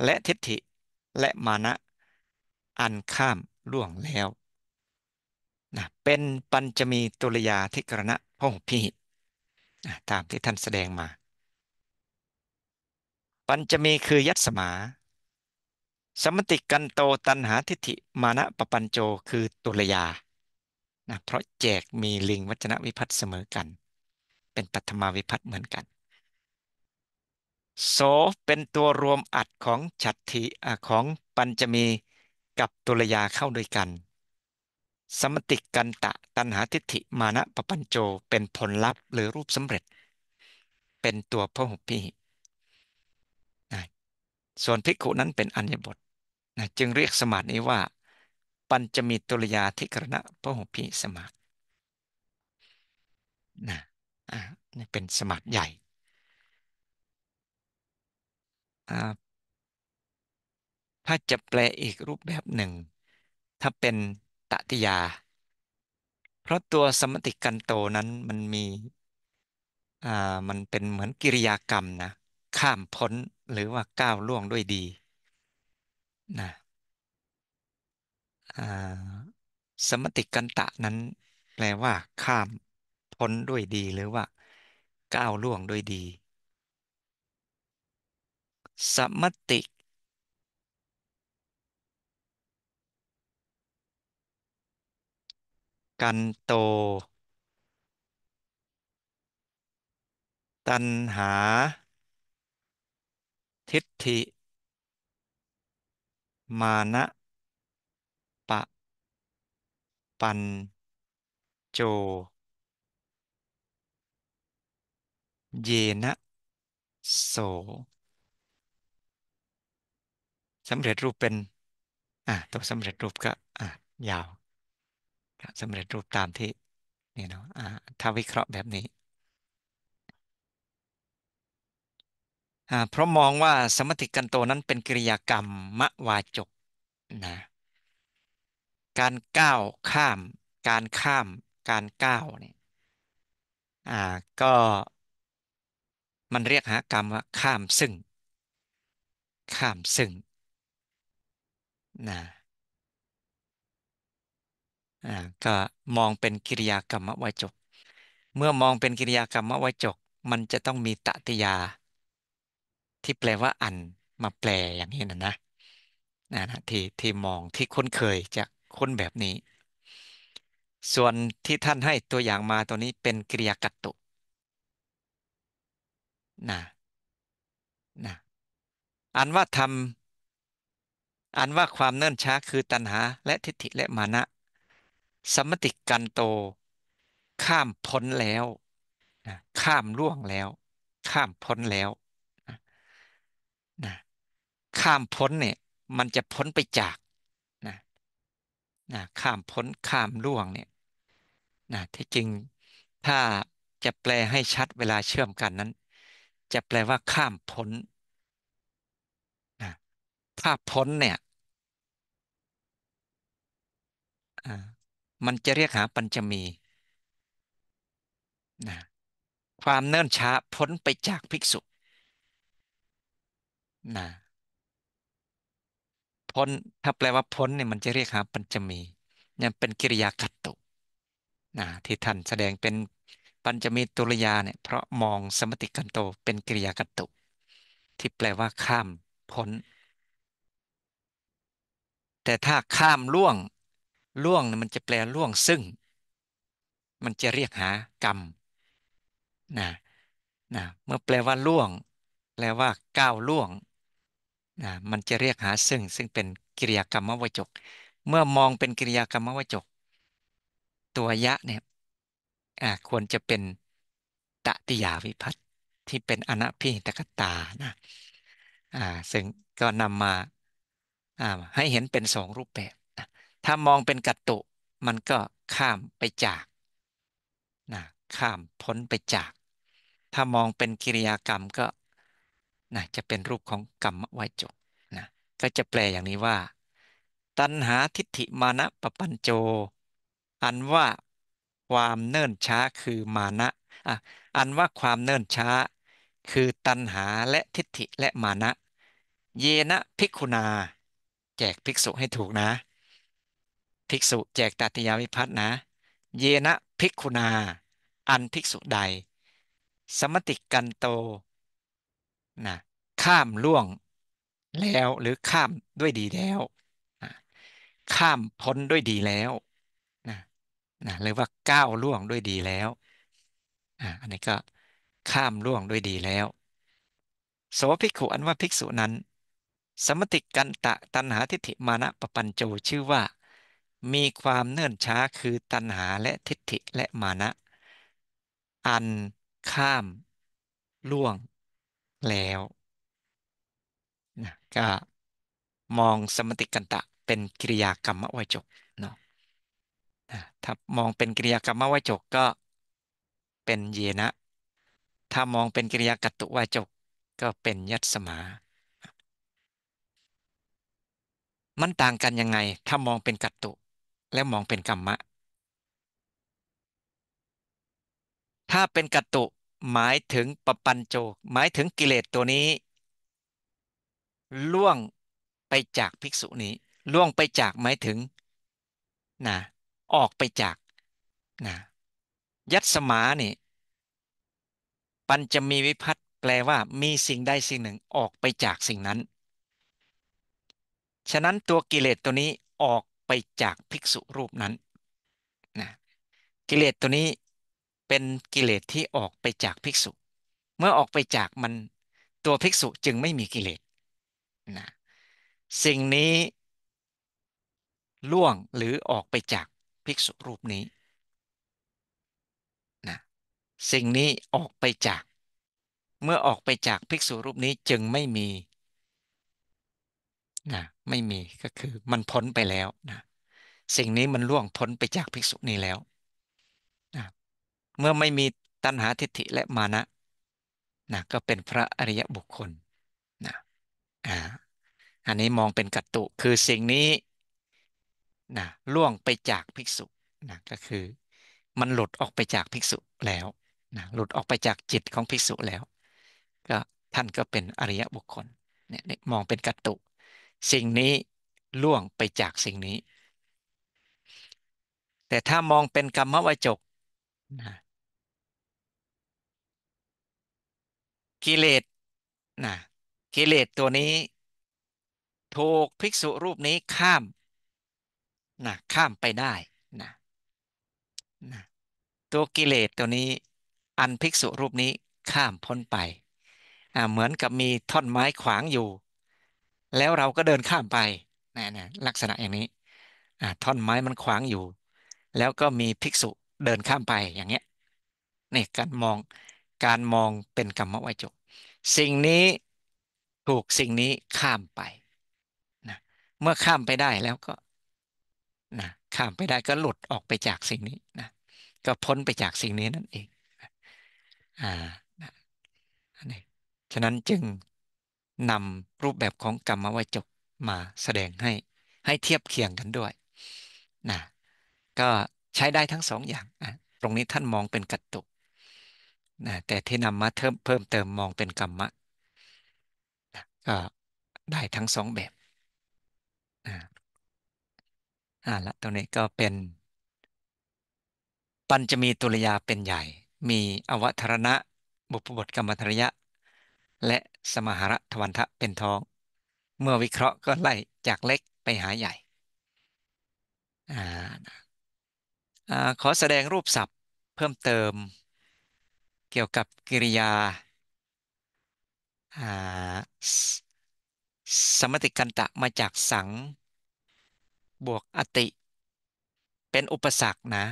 และทิฏฐิและมานะอันข้ามล่วงแล้วนะเป็นปัญจมี ตุลยาธิกรณะพงพิหิตตามที่ท่านแสดงมา ปัญจมีคือยัตสมาสมติกันโตตันหาทิฏฐิมานะปปัญโจคือตุลยานะเพราะแจกมีลิงวัจนะวิพัตเสมอกัน เป็นปัทมาวิพัตเหมือนกันโสเป็นตัวรวมอัดของฉัตทิของปัญจมีกับตุลยาเข้าด้วยกัน สมติกันตะตันหาทิฏฐิมานะปปัญโจเป็นผลลัพธ์ หรือรูปสำเร็จ เป็นตัวพหุพิหิส่วนภิกขุนั้นเป็นอัญญบทจึงเรียกสมาธินี้ว่า ปัญจมีตุลยาทิกรณะพหุพิสมาธินะนี่เป็นสมาธิใหญ่ถ้าจะแปลอีกรูปแบบหนึ่ง ถ้าเป็นตติยา เพราะตัวสมติกันโตนั้นมันมีอ่ามันเป็นเหมือนกิริยากรรมนะข้ามพ้นหรือว่าก้าวล่วงด้วยดีนะสมติกันตะนั้น แปลว่า ข้ามพ้นด้วยดีหรือว่าก้าวล่วงด้วยดีสัมติ กันโต ตันหา ทิฏฐิมานะ ปะ ปัน โจ เยนะ โสสำเร็จรูปเป็นอ่ตัวสำเร็จรูปก็อ่ยาวสำเร็จรูปตามที่นี่เนาะอ่าถ้าวิเคราะห์แบบนี้อ่าเพราะมองว่าสมติกันโตนั้นเป็นกิริยากรรมมะวาจกนะการก้าวข้ามการข้ามการก้าวเนี่ยอ่าก็มันเรียกหากรรมว่าข้ามซึ่งข้ามซึ่งนะอ่าก็มองเป็นกิริยากรรมวจกเมื่อมองเป็นกิริยากรรมวจก มันจะต้องมีตติยา ที่แปลว่าอันมาแปลอย่างนี้นะนะนะนะที่ที่มองที่คุ้นเคยจะคุ้นแบบนี้ ส่วนที่ท่านให้ตัวอย่างมาตัวนี้เป็นกิริยากัตตุนะนะอันว่าทำอันว่าความเนิ่นช้าคือตัณหาและทิฏฐิและมานะสมติกันโต ข้ามพ้นแล้วข้ามล่วงแล้ว ข้ามพ้นแล้วนะข้ามพ้นเนี่ยมันจะพ้นไปจากนะนะข้ามพ้นข้ามล่วงเนี่ยนะที่จริงถ้าจะแปลให้ชัดเวลาเชื่อมกันนั้น จะแปลว่าข้ามพ้นนะถ้าพ้นเนี่ยอ่ามันจะเรียกหาปัญจมีนะความเนิ่นช้าพ้นไปจากภิกษุนะพ้นถ้าแปลว่าพ้นเนี่ยมันจะเรียกหาปัญจมีเนี่ยเป็นกิริยากัตตุนะที่ท่านแสดงเป็นปัญจมีตุลยาเนี่ยเพราะมองสมติกันโตเป็นกิริยากัตตุ ที่แปลว่าข้ามพ้น แต่ถ้าข้ามล่วงล่วงมันจะแปลล่วงซึ่ง มันจะเรียกหากรรมนะนะเมื่อแปลว่าล่วง แปลว่าก้าวล่วงนะมันจะเรียกหาซึ่ง ซึ่งเป็นกิริยากรรมวจก เมื่อมองเป็นกิริยากรรมวจก ตัวยะเนี่ยควรจะเป็น ตติยาวิพัตที่เป็นอนัพิตกตานะซึ่งก็นำมาให้เห็นเป็นสองรูปแบบถ้ามองเป็น กัตตุ มันก็ข้ามไปจากนะข้ามพ้นไปจาก ถ้ามองเป็นกิริยากรรมก็นะจะเป็นรูปของกรรมวจกนะ ก็จะแปลอย่างนี้ว่า ตัณหาทิฏฐิมานะปปัญโจอันว่าความเนิ่นช้าคือ มานะอ่ะอันว่า ความเนิ่นช้า คือตัณหาและทิฏฐิและมานะ เยนะภิกขุนา แจกภิกษุให้ถูกนะภิกษุแจกตัตยาวิพัฒนะ เยนะภิกขุนา อันภิกษุใด สมติกันโตนะข้ามล่วงแล้วหรือข้ามด้วยดีแล้วนะข้ามพ้นด้วยดีแล้วนะนะหรือว่าก้าวล่วงด้วยดีแล้ว อันนี้ก็ ข้ามล่วงด้วยดีแล้วโสภิกขุอันว่าภิกษุนั้น สมติกันตะตันหาทิฏฐิมานะปปัญโจชื่อว่ามีความเนื่นช้าคือตัณหาและทิฏฐิและมานะ อันข้าม ล่วงแล้วนะก็มองสมติกันตะเป็นกิริยากรรมวจกเนาะถ้ามองเป็นกิริยากรรมวจกก็เป็นเยนะ ถ้ามองเป็นกิริยากัตุวจกก็เป็นยัตสมา มันต่างกันยังไงถ้ามองเป็นกัตตุและมองเป็นกรรมะ ถ้าเป็นกัตตุหมายถึงปปันโจหมายถึงกิเลสตัวนี้ ล่วงไปจากภิกษุนี้ ล่วงไปจากหมายถึงนะออกไปจากนะยัตสมานี่ปัญจะมีวิพัตแปลว่ามีสิ่งใดสิ่งหนึ่งออกไปจากสิ่งนั้น ฉะนั้นตัวกิเลสตัวนี้ออกไปจากภิกษุรูปนั้นนะกิเลสตัวนี้เป็นกิเลสที่ออกไปจากภิกษุ เมื่อออกไปจากมันตัวภิกษุจึงไม่มีกิเลสนะสิ่งนี้ล่วงหรือออกไปจากภิกษุรูปนี้นะสิ่งนี้ออกไปจาก เมื่อออกไปจากภิกษุรูปนี้จึงไม่มีนะไม่มีก็คือมันพ้นไปแล้วนะสิ่งนี้มันล่วงพ้นไปจากภิกษุนี้แล้วนะเมื่อไม่มีตัณหาทิฏฐิและมานะนะก็เป็นพระอริยบุคคลนะอ่าอันนี้มองเป็นกัตตุคือสิ่งนี้นะล่วงไปจากภิกษุนะก็คือมันหลุดออกไปจากภิกษุแล้วนะหลุดออกไปจากจิตของภิกษุแล้วก็ท่านก็เป็นอริยบุคคลเนี่ยมองเป็นกัตตุสิ่งนี้ล่วงไปจากสิ่งนี้ แต่ถ้ามองเป็นกรรมวจกนะกิเลส นะ กิเลสตัวนี้ถูกภิกษุรูปนี้ข้าม นะ ข้ามไปได้นะ นะ ตัวกิเลสตัวนี้อันภิกษุรูปนี้ข้ามพ้นไป เหมือนกับมีท่อนไม้ขวางอยู่แล้วเราก็เดินข้ามไปนะนะลักษณะอย่างนี้ท่อนไม้มันขวางอยู่ แล้วก็มีภิกษุเดินข้ามไปอย่างเงี้ยนี่การมอง การมองเป็นกรรมวจกสิ่งนี้ถูกสิ่งนี้ข้ามไปนะเมื่อข้ามไปได้แล้วก็นะข้ามไปได้ก็หลุดออกไปจากสิ่งนี้นะก็พ้นไปจากสิ่งนี้นั่นเองอ่านีฉะนั้นจึงนำรูปแบบของกรรมวจกมาแสดงให้ให้เทียบเคียงกันด้วยนะก็ใช้ได้ทั้งสองอย่างอ่ะตรงนี้ท่านมองเป็นกัตตุนะแต่ที่นำมาเพิ่มเพิ่มเติมมองเป็นกรรมะนะก็ได้ทั้งสองแบบอ่าอ่าละตรงนี้ก็เป็น ปัญจมีตุลยาเป็นใหญ่ มีอวัธรณะบุพบทกรรมธรยะและสมหรทวันทะเป็นท้อง เมื่อวิเคราะห์ก็ไล่ จากเล็กไปหาใหญ่ ขอแสดงรูปศัพท์เพิ่มเติม เกี่ยวกับกิริยา สมติกันตะมาจากสัง บวกอติ เป็นอุปสรรคนะ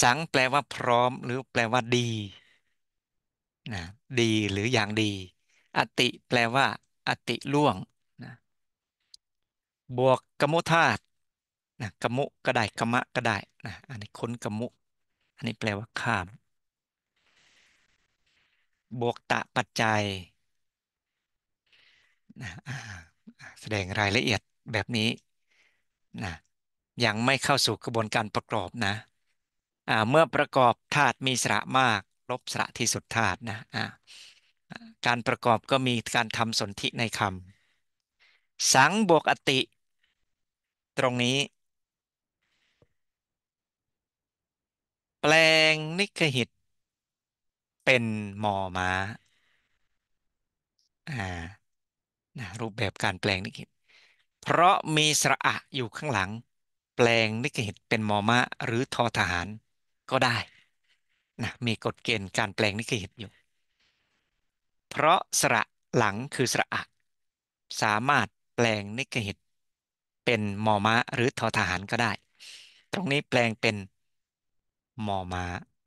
สังแปลว่าพร้อมหรือแปลว่าดีนะดีหรืออย่างดีอติแปลว่า อติล่วงนะบวกกมุธาตุนะกมุก็ได้กมะก็ได้นะอันนี้ค้นกมุอันนี้แปลว่า ข้าม บวกตะปัจจัยนะแสดงรายละเอียดแบบนี้นะยังไม่เข้าสู่กระบวนการประกอบนะะเมื่อประกอบธาตุมีสระมากลบสระที่สุดธาตุนะการประกอบก็มีการทำสนธิในคำสังบวกอติ ตรงนี้ แปลงนิคหิตเป็นหมอมา้าอ่ารูปแบบการแปลงนิคหิต เพราะมีสระอะอยู่ข้างหลัง แปลงนิคหิตเป็นหมอมา้าหรือทอทหารก็ได้นะมีกฎเกณฑ์การแปลงนิคหิตอยู่เพราะสระหลังคือสระอะสามารถแปลงนิกหิตเป็นมอม้าหรือทอทหารก็ได้ ตรงนี้แปลงเป็นมอม้า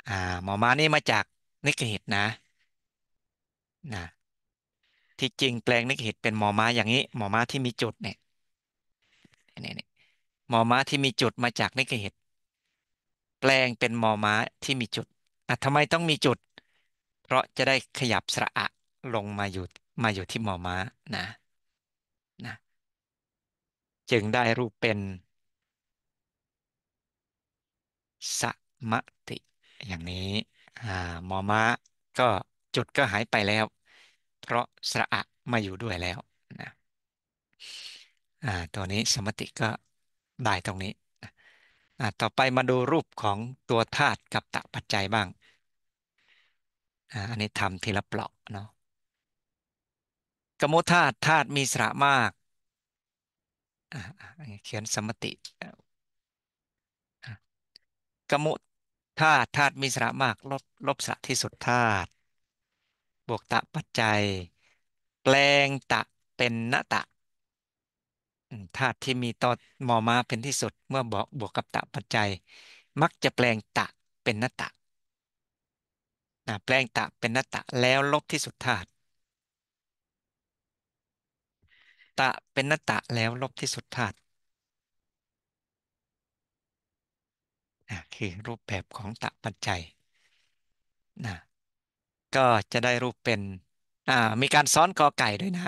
อ่ามอม้านี่มาจากนิกหิตนะนะ ที่จริงแปลงนิกหิตเป็นมอม้าอย่างนี้มอม้าที่มีจุดเนี่ยนี่นี่มอม้าที่มีจุดมาจากนิกหิตแปลงเป็นมอม้าที่มีจุดอ่ะทำไมต้องมีจุด เพราะจะได้ขยับสระอะลงมาอยู่มาอยู่ที่หมอม้านะนะจึงได้รูปเป็นสมติ อย่างนี้หมอม้าก็จุดก็หายไปแล้ว เพราะสระอะมาอยู่ด้วยแล้วนะตัวนี้สมติก็ได้ตรงนี้ต่อไปมาดูรูปของตัวธาตุกับตะปัจจัยบ้างอันนี้ทำทีละเปลาะเนาะกมุธาตุธาตุมีสระมาก เขียนสมติ กมุธาตุธาตุมีสระมาก ลบลบสระที่สุดธาตุบวกตะปัจจัย แปลงตะเป็นนตะธาตุที่มีตอมอมาเป็นที่สุดเมื่อบอกบวกกับตะปัจจัย มักจะแปลงตะเป็นนตะแปลงตะเป็นนตะแล้วลบที่สุดธาตุตะเป็นนตะแล้วลบที่สุดธาตุนะคือรูปแบบของตะปัจจัย นะ ก็จะได้รูปเป็น อ่า มีการซ้อนกอไก่ด้วยนะ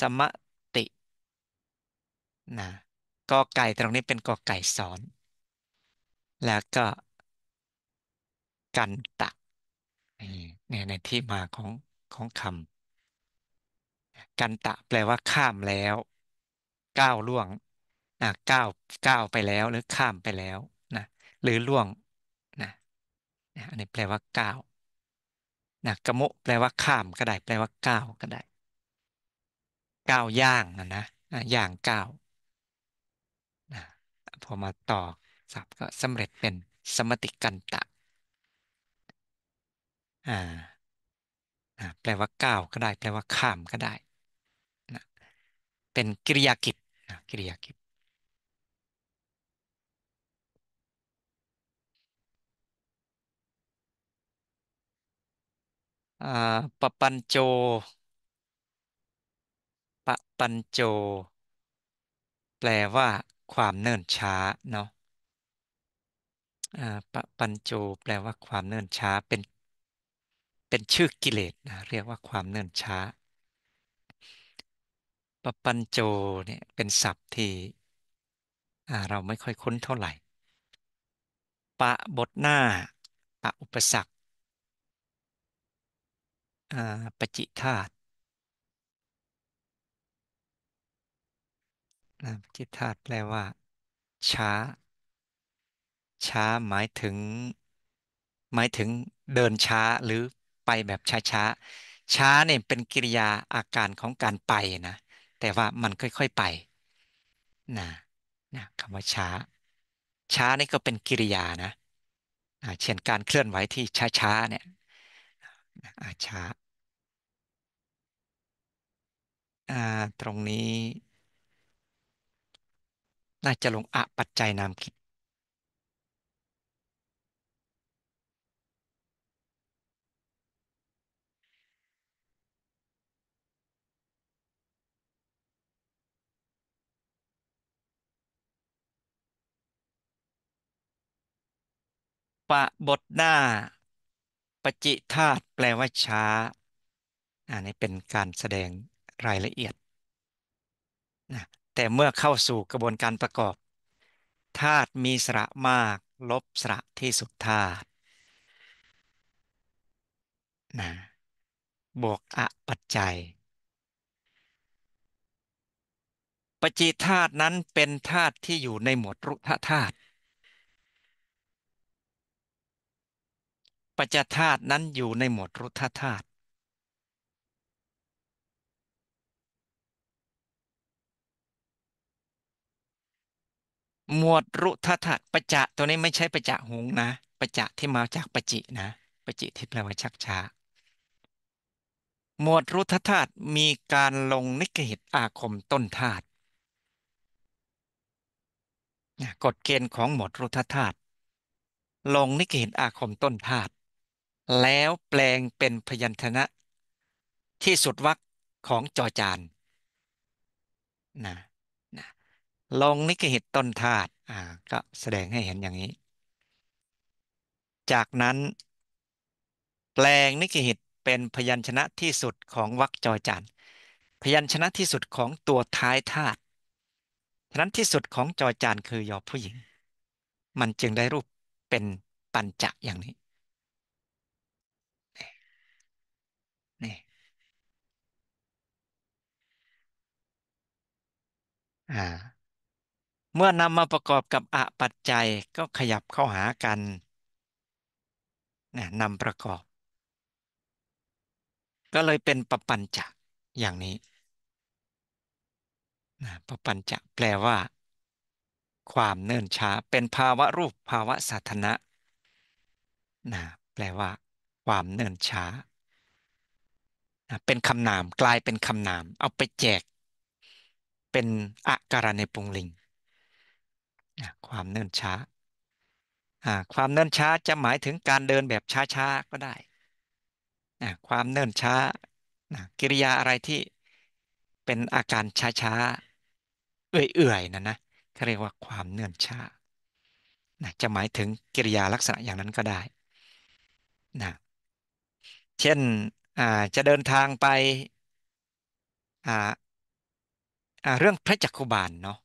สมติ นะกอไก่ตรงนี้เป็นกอไก่ซ้อน แล้วก็กันตะ นี่ในที่มาของของคำกันตะ แปลว่าข้ามแล้วก้าวล่วงอ่ะก้าวก้าวไปแล้ว หรือข้ามไปแล้วนะหรือล่วง นะอันนี้แปลว่าก้าวนะกระโมแปลว่าข้ามก็ได้แปลว่าก้าวก็ได้ ก้าวย่างนะนะย่างก้าวนะพอมาต่อศัพท์ก็สำเร็จเป็นสมติกันตะ อ่าแปลว่าก้าวก็ได้แปลว่าข้ามก็ได้นะเป็นกิริยากิจนะกิริยากิจปปัญโจ ปปัญโจ แปลว่าความเนิ่นช้าเนาะปปัญโจแปลว่าความเนิ่นช้าเป็นเป็นชื่อกิเลสนะเรียกว่าความเนื่นช้า ปปัญโจเนี่ยเป็นศัพท์ที่เราไม่ค่อยคุ้นเท่าไหร่ ปะบทหน้า ปะอุปสรรคปจิธาตปจิธาตแปลว่า ช้า ช้าหมายถึง หมายถึงเดินช้าหรือไปแบบช้าๆช้าเนี่ยเป็นกิริยาอาการของการไปนะแต่ว่ามันค่อย ๆไปนะนะคำว่าช้า ช้านี่ก็เป็นกิริยานะเช่นการเคลื่อนไหวที่ช้าๆเนี่ยช้าตรงนี้ น่าจะลงอะปัจจัยนามกิจบทหน้าปจิธาตแปลว่าช้าอันนี้เป็นการแสดงรายละเอียดนะแต่เมื่อเข้าสู่กระบวนการประกอบธาตุมีสระมาก ลบสระที่สุดธาตุนะบวกอปัจจัยปจิธาตุนั้นเป็นธาตุที่อยู่ในหมวดรุทธธาตุปัจจธาตุนั้นอยู่ในหมวดรุทธธาตุ หมวดรุทธธาตุปัจจะตัวนี้ไม่ใช่ปัจจะหงนะปัจจะที่มาจากปจินะ ปจิที่แปลว่าชักช้า หมวดรุทธาตุมีการลงนิกหิตอาคมต้นธาตุกฎเกณฑ์ของหมวดรุทธาตุลงนิกหิตอาคมต้นธาตุแล้วแปลงเป็นพยัญชนะที่สุดวรรคของจอจานนะนะลงนิกหิตต้นธาตุอ่าก็แสดงให้เห็นอย่างนี้ จากนั้น แปลงนิกหิตเป็นพยัญชนะที่สุดของวรรคจอจานพยัญชนะที่สุดของตัวท้ายธาตุฉะนั้นที่สุดของจอจานคือยอผู้หญิง มันจึงได้รูปเป็นปัญจะอย่างนี้อ่าเมื่อนำมาประกอบกับอปัจจัยก็ขยับเข้าหากันนะนำประกอบ ก็เลยเป็นปปัญจะอย่างนี้นะปปัญจะแปลว่า ความเนื่นช้า เป็นภาวะรูป ภาวะสาธนะนะ แปลว่า ความเนื่นช้านะเป็นคำนามกลายเป็นคำนาม เอาไปแจกเป็นอาการในปุงลิงความเนิ่นช้า ความเนิ่นช้าจะหมายถึงการเดินแบบช้าๆก็ได้ ความเนิ่นช้า กิริยาอะไรที่เป็นอาการช้าๆเอื่อยๆนั่นนะเขาเรียกว่าความเนื่นช้า จะหมายถึงกิริยาลักษณะอย่างนั้นก็ได้นะเช่นจะเดินทางไปอาเรื่องพระจักรุบาลเนาะ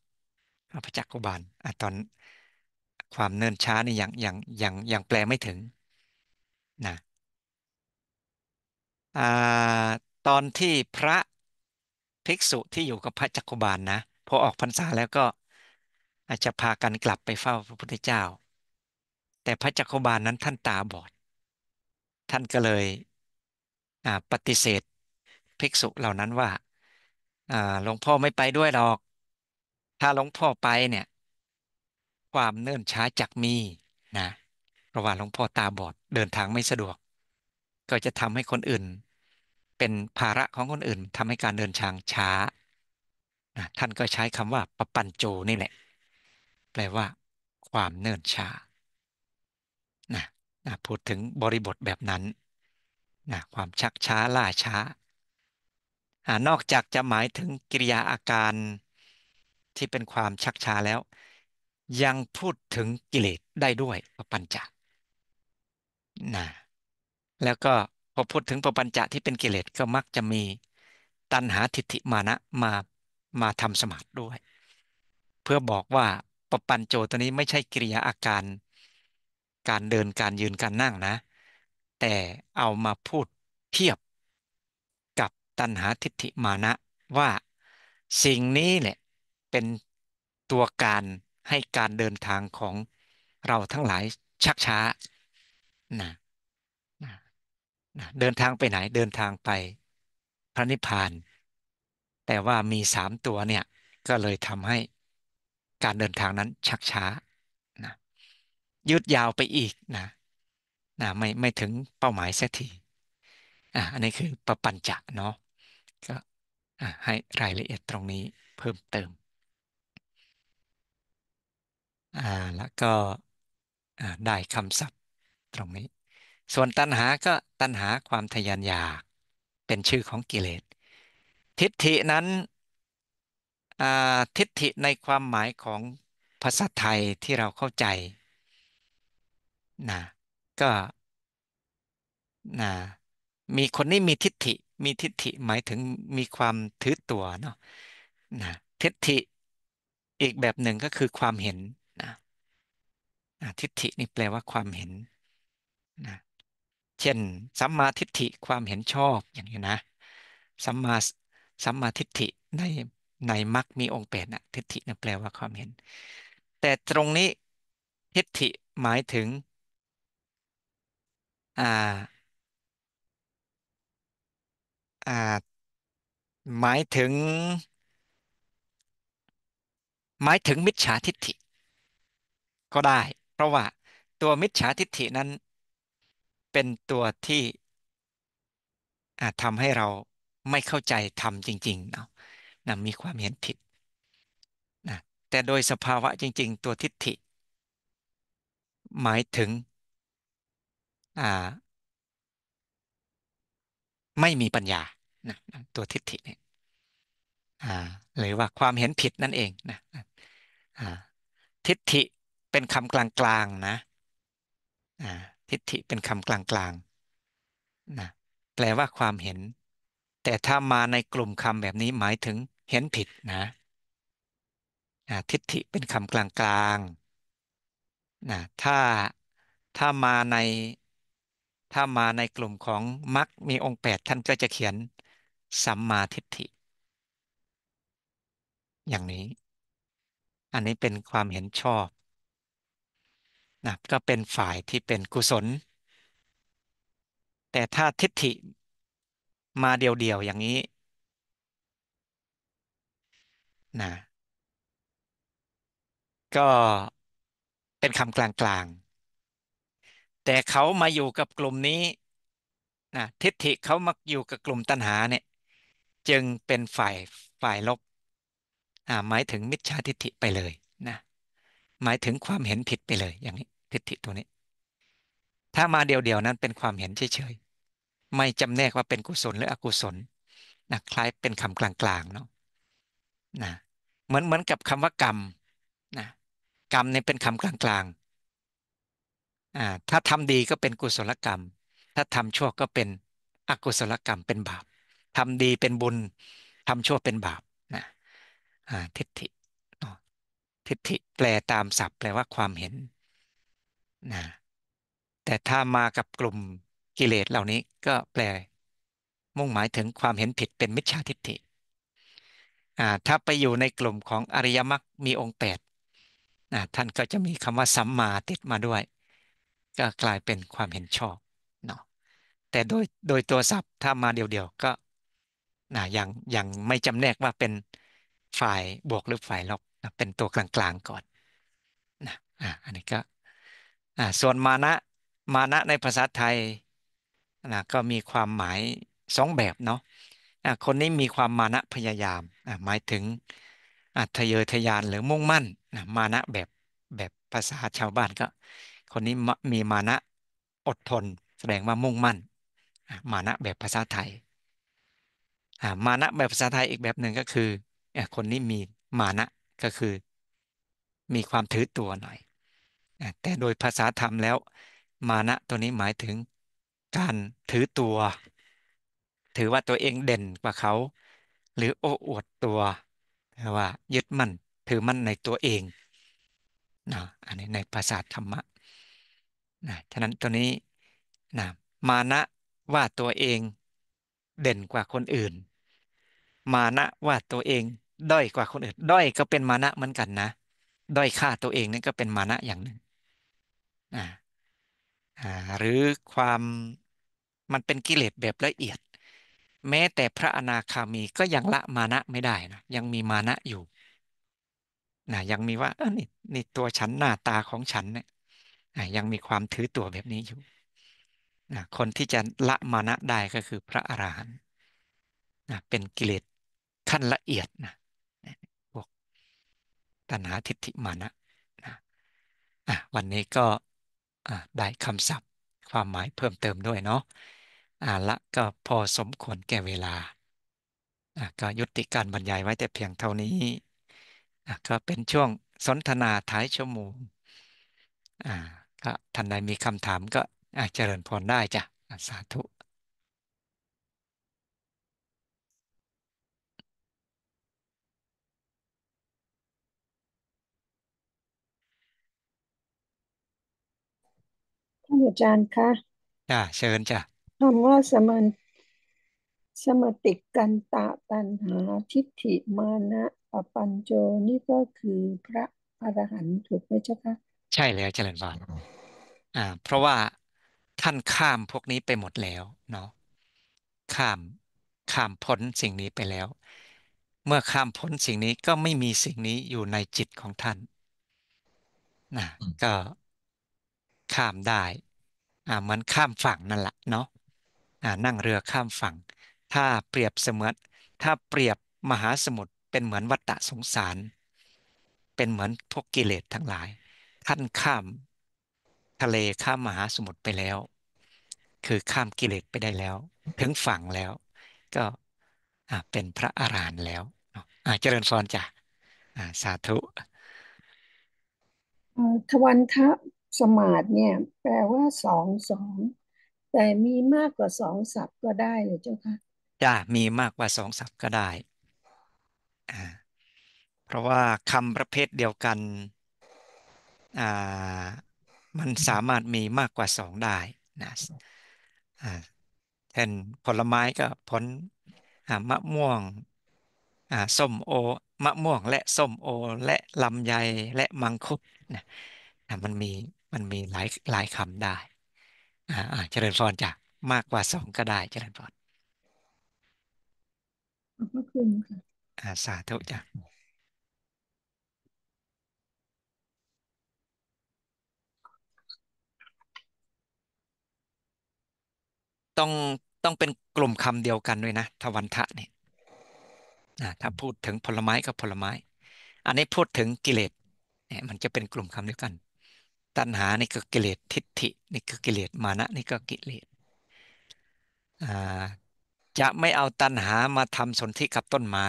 พระจักรุบาลอาตอนความเนิ่นช้านี่ยังยังยังยังแปลไม่ถึงนะอ่าตอนที่พระภิกษุที่อยู่กับพระจักรุบาลนะพอออกพรรษาแล้วก็อาจจะพากันกลับไปเฝ้าพระพุทธเจ้า แต่พระจักรุบาลนั้นท่านตาบอดท่านก็เลยปฏิเสธภิกษุเหล่านั้นว่าอ่าหลวงพ่อไม่ไปด้วยหรอก ถ้าหลวงพ่อไปเนี่ยความเนื่นช้าจักมีนะเพราะว่าหลวงพ่อตาบอดเดินทางไม่สะดวก ก็จะทำให้คนอื่น เป็นภาระของคนอื่นทำให้การเดินทางช้านะท่านก็ใช้คำว่าปปัญโจนี่แหละแปลว่า ความเนื่นช้านะนะพูดถึงบริบทแบบนั้นนะความชักช้าล่าช้านอกจากจะหมายถึงกิริยาอาการที่เป็นความชักช้าแล้ว ยังพูดถึงกิเลสได้ด้วยปปัญจะนะแล้วก็พอพูดถึงปปัญจะที่เป็นกิเลสก็มักจะมีตัณหาทิฏฐิมานะมามาทำสมาธิด้วย เพื่อบอกว่าปปัญโจตัวนี้ไม่ใช่กิริยาอาการ การเดินการยืนการนั่งนะ แต่เอามาพูดเทียบตัณหาทิฏฐิมานะว่าสิ่งนี้แหละเป็นตัวการให้การเดินทางของเราทั้งหลายชักช้านะนะนะเดินทางไปไหนเดินทางไปพระนิพพาน แต่ว่ามีสามตัวเนี่ย ก็เลยทำให้การเดินทางนั้นชักช้านะยืดยาวไปอีกนะนะไม่ไม่ถึงเป้าหมายสักทีอ่ะอันนี้คือประปัญจะเนาะก็ให้รายละเอียดตรงนี้เพิ่มเติม อ่าแล้วก็ได้คำศัพท์ตรงนี้ ส่วนตัณหาก็ตัณหาความทยานอยากเป็นชื่อของกิเลส ทิฏฐินั้นทิฏฐิในความหมายของภาษาไทยที่เราเข้าใจนะก็นะมีคนนี้มีทิฏฐิ มีทิฏฐิหมายถึง มีความถือตัว เนาะนะทิฏฐิอีกแบบหนึ่งก็คือความเห็นนะนะทิฏฐินี่แปลว่าความเห็นนะเช่นสัมมาทิฏฐิความเห็นชอบ อย่างนี้นะสัมมาสัมมาทิฏฐิในในมรรคมีองค์แปดนะทิฏฐินะแปลว่าความเห็น แต่ตรงนี้ ทิฏฐิหมายถึง อ่าอ่าหมายถึงหมายถึงมิจฉาทิฏฐิ ก็ได้ เพราะว่าตัวมิจฉาทิฏฐินั้นเป็นตัวที่อาทำให้เราไม่เข้าใจธรรมจริงๆเนาะนะมีความเห็นผิดนะแต่โดยสภาวะจริง ๆ ตัวทิฏฐิ หมายถึงอ่าไม่มีปัญญานะตัวทิฏฐิเนี่ยหรือว่าความเห็นผิดนั่นเองนะทิฏฐิเป็นคำกลางๆนะ ทิฏฐิเป็นคำกลางๆนะ แปลว่าความเห็น แต่ถ้ามาในกลุ่มคำแบบนี้หมายถึงเห็นผิดนะ ทิฏฐิเป็นคำกลางๆนะถ้าถ้ามาในถ้ามาในกลุ่มของมรรคมีองค์แปดท่านก็จะเขียนสัมมาทิฏฐิ อย่างนี้ อันนี้เป็นความเห็นชอบนะก็เป็นฝ่ายที่เป็นกุศล แต่ถ้าทิฏฐิมาเดียวๆอย่างนี้นะก็เป็นคำกลางแต่เขามาอยู่กับกลุ่มนี้นะทิฏฐิเขามาอยู่กับกลุ่มตัณหาเนี่ยจึงเป็นฝ่ายฝ่ายลบอ่าหมายถึงมิจฉาทิฏฐิไปเลยนะหมายถึงความเห็นผิดไปเลย อย่างนี้ทิฏฐิตัวนี้ ถ้ามาเดียวๆนั้นเป็นความเห็นเฉยๆไม่จำแนกว่าเป็นกุศลหรืออกุศลนะคล้ายเป็นคำกลางๆเนาะนะเหมือนเหมือนกับคำว่ากรรมนะกรรมเนี่ยเป็นคำกลางอ่าถ้าทำดีก็เป็นกุศลกรรม ถ้าทำชั่วก็เป็นอกุศลกรรมเป็นบาปทำดีเป็นบุญทำชั่วเป็นบาปนะอ่าทิฏฐิทิฏฐิแปลตามศัพท์แปลว่าความเห็นนะแต่ถ้ามากับกลุ่มกิเลสเหล่านี้ก็แปลมุ่งหมายถึงความเห็นผิดเป็นมิจฉาทิฏฐิถ้าไปอยู่ในกลุ่มของอริยมรรคมีองค์แปดท่านก็จะมีคำว่า สัมมาติดมาด้วยก็กลายเป็นความเห็นชอบเนาะแต่โดยโดยตัวศัพท์ถ้ามาเดียวๆก็นะยังยังไม่จำแนกว่าเป็นฝ่ายบวกหรือฝ่ายลบนะเป็นตัวกลางๆก่อนนะอ่าอันนี้ก็อ่าส่วนมานะมานะในภาษาไทยนะก็มีความหมายสองแบบเนาะะคนนี้มีความมานะพยายามหมายถึงทะเยอทะยานหรือมุ่งมั่นนะมานะแบบแบบภาษาชาวบ้านก็คนนี้มีมานะอดทน แสดงว่ามุ่งมั่นมานะแบบภาษาไทยมานะแบบภาษาไทยอีกแบบหนึ่งก็คือ คนนี้มีมานะก็คือมีความถือตัวหน่อย แต่โดยภาษาธรรมแล้ว มานะตัวนี้หมายถึงการถือตัว ถือว่าตัวเองเด่นกว่าเขา หรือโอ้อวดตัวว่า ยึดมั่น ถือมั่นในตัวเองนะอันนี้ในภาษาธรรมะนะฉะนั้นตัวนี้นะมานะว่าตัวเองเด่นกว่าคนอื่น มานะว่าตัวเองด้อยกว่าคนอื่นด้อยก็เป็นมานะเหมือนกันนะด้อยค่าตัวเองนี่ก็เป็นมานะอย่างหนึ่งนะหรือความมันเป็นกิเลสแบบละเอียด แม้แต่พระอนาคามีก็ยังละมานะไม่ได้นะยังมีมานะอยู่นะยังมีว่าเออนี่นี่ตัวฉันหน้าตาของฉันเนี่ยยังมีความถือตัวแบบนี้อยู่นะคนที่จะละมานะได้ก็คือพระอรหันต์เป็นกิเลสขั้นละเอียดนะพวกตัณหาทิฏฐิมานะนะะวันนี้ก็ได้คำศัพท์ ความหมายเพิ่มเติมด้วยเนาะอ่าละก็พอสมควรแก่เวลา ก็ยุติการบรรยายไว้แต่เพียงเท่านี้ก็เป็นช่วงสนทนาท้ายชั่วโมงอ่าก็ท่านใดมีคำถามก็เจริญพรได้จ้ะ สาธุท่านอาจารย์คะจ้าเชิญจ้ะคำว่าสมันสมติกันตะตันหาทิฏฐิมานะปปัญโจนี่ก็คือพระอรหันต์ถูกไหมเจ้าคะใช่แล้วเจริญพรอ่าเพราะว่าท่านข้ามพวกนี้ไปหมดแล้ว เนาะ ข้าม ข้ามพ้นสิ่งนี้ไปแล้ว เมื่อข้ามพ้นสิ่งนี้ก็ไม่มีสิ่งนี้อยู่ในจิตของท่าน นะ ก็ข้ามได้ อ่า มันข้ามฝั่งนั่นแหละเนาะ อ่า นั่งเรือข้ามฝั่ง ถ้าเปรียบเสมือนถ้าเปรียบมหาสมุทรเป็นเหมือนวัฏตะสงสาร เป็นเหมือนพวกกิเลสทั้งหลายท่านข้ามทะเลข้ามมหาสมุทรไปแล้ว คือข้ามกิเลสไปได้แล้ว ถึงฝั่งแล้ว ก็เป็นพระอรหันต์แล้วเจริญสอนจ้ะสาธุทวันทะสมาธเนี่ย แปลว่าสองสองแต่มีมากกว่าสองศัพท์ก็ได้เลยเจ้าค่ะจ้ามีมากกว่าสองศัพท์ก็ได้เพราะว่าคำประเภทเดียวกันมันสามารถมีมากกว่าสองได้นะแทนผลไม้ก็ผลมะม่วงส้มโอ มะม่วง และส้มโอ และลำไยและมังคุดนะมันมีมันมีหลายหลายคำได้อ่าเจริญพรจ้ะมากกว่าสองก็ได้ เจริญพรขอบคุณค่ะอ่าสาธุจ้ะต้องต้องเป็นกลุ่มคำเดียวกันด้วยนะทวันทะเนี่ยถ้าพูดถึงผลไม้ก็ผลไม้ อันนี้พูดถึงกิเลสเนี่ย มันจะเป็นกลุ่มคำเดียวกันตัณหานี่ก็กิเลสทิฏฐินี่ก็กิเลสมานะนี่ก็กิเลสจะไม่เอาตัณหามาทำสนธิกับต้นไม้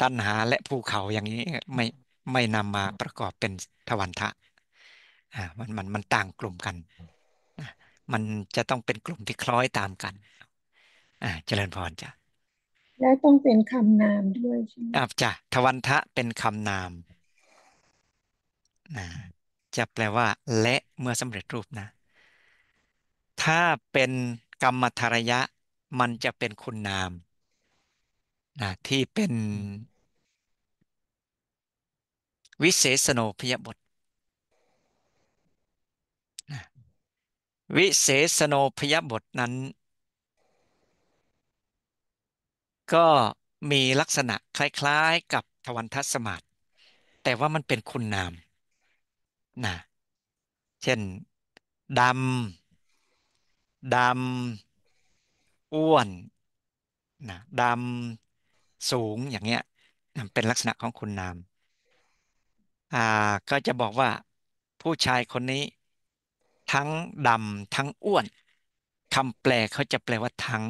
ตัณหาและภูเขาอย่างนี้ไม่ไม่นำมาประกอบเป็นทวันทะมันมันมันต่างกลุ่มกันมันจะต้องเป็นกลุ่มที่คล้อยตามกัน อ่าเจริญพรจ้ะ แล้วต้องเป็นคำนามด้วยใช่ไหมอ่าจ้ะ ทวันทะเป็นคำนาม นะจะแปลว่า และเมื่อสำเร็จรูปนะ ถ้าเป็นกรรมธารยะ มันจะเป็นคุณนาม นะ ที่เป็น วิเศษโนพยบทวิเศษโนพยบทนั้น ก็มีลักษณะคล้าย ๆกับทวันทัศมาตแต่ว่ามันเป็นคุณนามนะเช่นดำดำอ้วนนะดำสูงอย่างเงี้ยเป็นลักษณะของคุณนามอ่าก็จะบอกว่าผู้ชายคนนี้ทั้งดำ ทั้งอ้วนคำแปลเขาจะแปลว่าทั้ง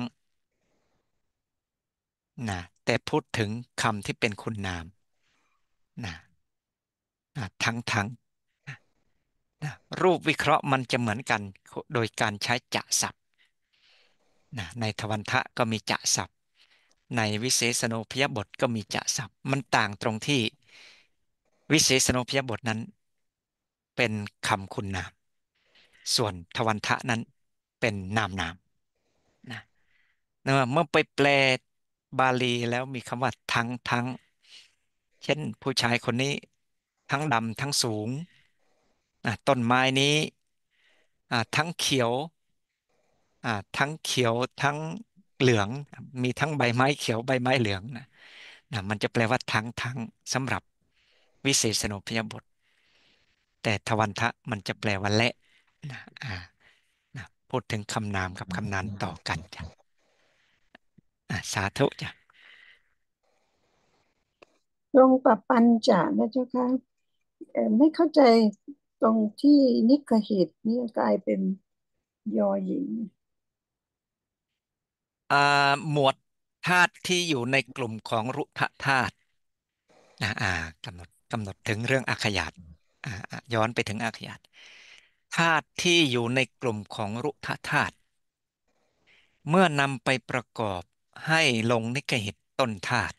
นะแต่พูดถึงคำที่เป็นคุณนามนะนะทั้งทั้งนะรูปวิเคราะห์มันจะเหมือนกันโดยการใช้จะศัพนะในทวันทะก็มีจะศัพในวิเศษโนพยบทก็มีจะศัพมันต่างตรงที่วิเศษโนพยบทนั้น เป็นคำคุณนามส่วนทวันทะนั้นเป็นนามนามนะ เมื่อไปแปลบาลีแล้วมีคำว่าทั้งทั้งเช่น ผู้ชายคนนี้ทั้งดำทั้งสูง ต้นไม้นี้ทั้งเขียวทั้งเขียวทั้งเหลือง มีทั้งใบไม้เขียวใบไม้เหลืองนะนะมันจะแปลว่าทั้งทั้งสำหรับวิเศษสนุพยบทแต่ทวันทะมันจะแปลว่าและนะอ่านะพูดถึงคำนามกับคำนานต่อกันจ้ะอ่าสาธุจ้ะลงปะปันจ่านะเจ้าค่ะไม่เข้าใจตรงที่นิกหตตนี่กลายเป็นยอหญิง อ่าหมวดธาตุที่อยู่ในกลุ่มของรุทธาตุนะอ่ากำหนดกำหนดถึงเรื่องอาขยาตย้อนไปถึงอาขยาตธาตุที่อยู่ในกลุ่มของรุทธาตุเมื่อนำไปประกอบให้ลงนิกหตต้นธาตุ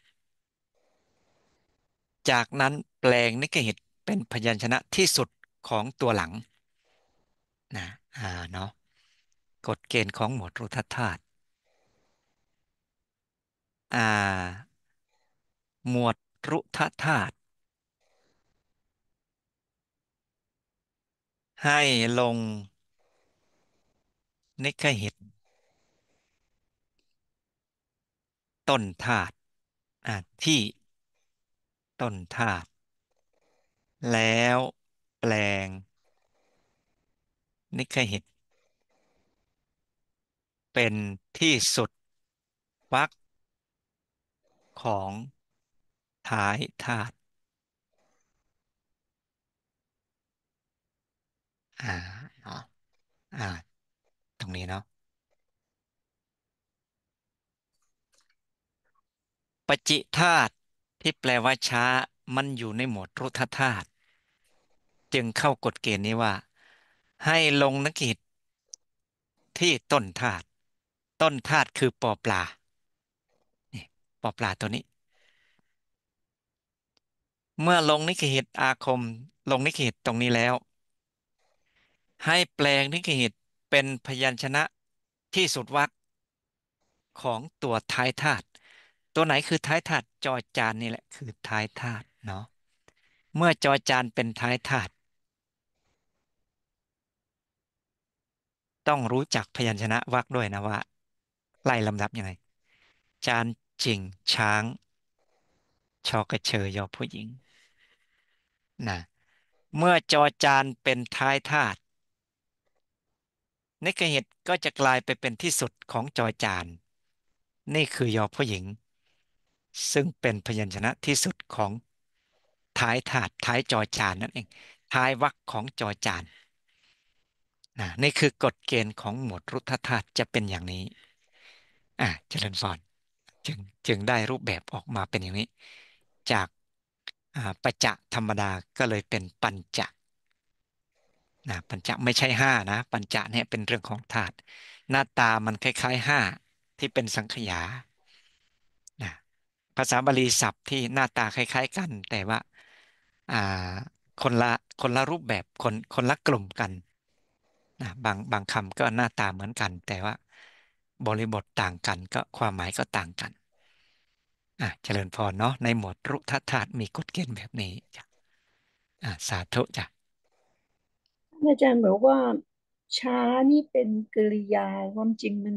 จากนั้นแปลงนิกหตเป็นพยัญชนะที่สุดของตัวหลังนะอ่าเนาะกฎเกณฑ์ของหมวดรุทธาตุอ่าหมวดรุทธาตุให้ลงนิคเหดต้นธาตุอ่ที่ต้นธาตุแล้วแปลงนิคหิตเป็นที่สุดวักของท้ายธาตุอ่าาอ่า ตรงนี้เนาะปจิธาตุที่แปลว่าช้า มันอยู่ในหมวดรุทธาตุจึงเข้ากฎเกณฑ์นี้ว่า ให้ลงนักกิจ ที่ต้นธาตุต้นธาตุคือปอปลา นี่ปอปลาตัวนี้ เมื่อลงนิกหตอาคม ลงนิกหตตรงนี้แล้วให้แปลงนิกหิตเป็นพยัญชนะที่สุดวักของตัวท้ายธาตุตัวไหนคือท้ายธาตุจอจานนี่แหละคือท้ายธาตุเนาะเมื่อจอจานเป็นท้ายธาตุต้องรู้จักพยัญชนะวักด้วยนะว่าไล่ลำดับยังไงจานจิงช้างชอกระเชยยอผู้หญิงนะเมื่อจอจานเป็นท้ายธาตุในกเหตุก็จะกลายไปเป็นที่สุดของจอยจาน นี่คือยอผู้หญิง ซึ่งเป็นพยัญชนะที่สุดของท้ายถาดท้ายจอยจานนั่นเองท้ายวรรคของจอยจานนนี่คือกฎเกณฑ์ของหมวดรุทธธาตุจะเป็นอย่างนี้อ่ะเจริญฟอนจึงจึงได้รูปแบบออกมาเป็นอย่างนี้ จากปัจจะธรรมดาก็เลยเป็นปัญจะนะปัญจไม่ใช่ห้านะปัญจเนี่ยเป็นเรื่องของธาตุหน้าตามันคล้ายๆห้าที่เป็นสังขยานะภาษาบาลีศัพท์ที่หน้าตาคล้าย ๆ กัน แต่ว่าคนละคนละรูปแบบคนคนละกลุ่มกันนะบางบางคำก็หน้าตาเหมือนกัน แต่ว่าบริบทต่างกันก็ความหมายก็ต่างกันอ่ะเจริญพรเนาะในหมวดรุทธาตุมีกฎเกณฑ์แบบนี้จ้ะอ่ะสาธุจ้ะอาจารย์บอกว่าช้านี่เป็นกริยาความจริงมัน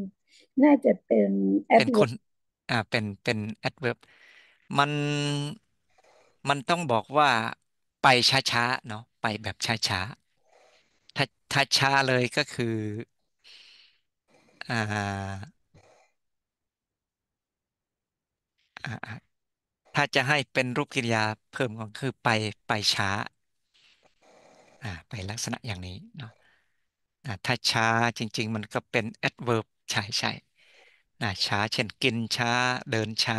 น่าจะเป็นเป็นคนอ่าเป็นเป็นแอดเวิร์บมันมันต้องบอกว่าไปช้าๆเนาะไปแบบช้าๆถ้าถ้าช้าเลยก็คืออ่าอ่าอ่าถ้าจะให้เป็นรูปกริยาเพิ่มก็คือไปไปช้าไปลักษณะอย่างนี้เนาะถ้าช้าจริง ๆ มันก็เป็น adverb ใช่ใช่ช้าเช่นกินช้า เดินช้า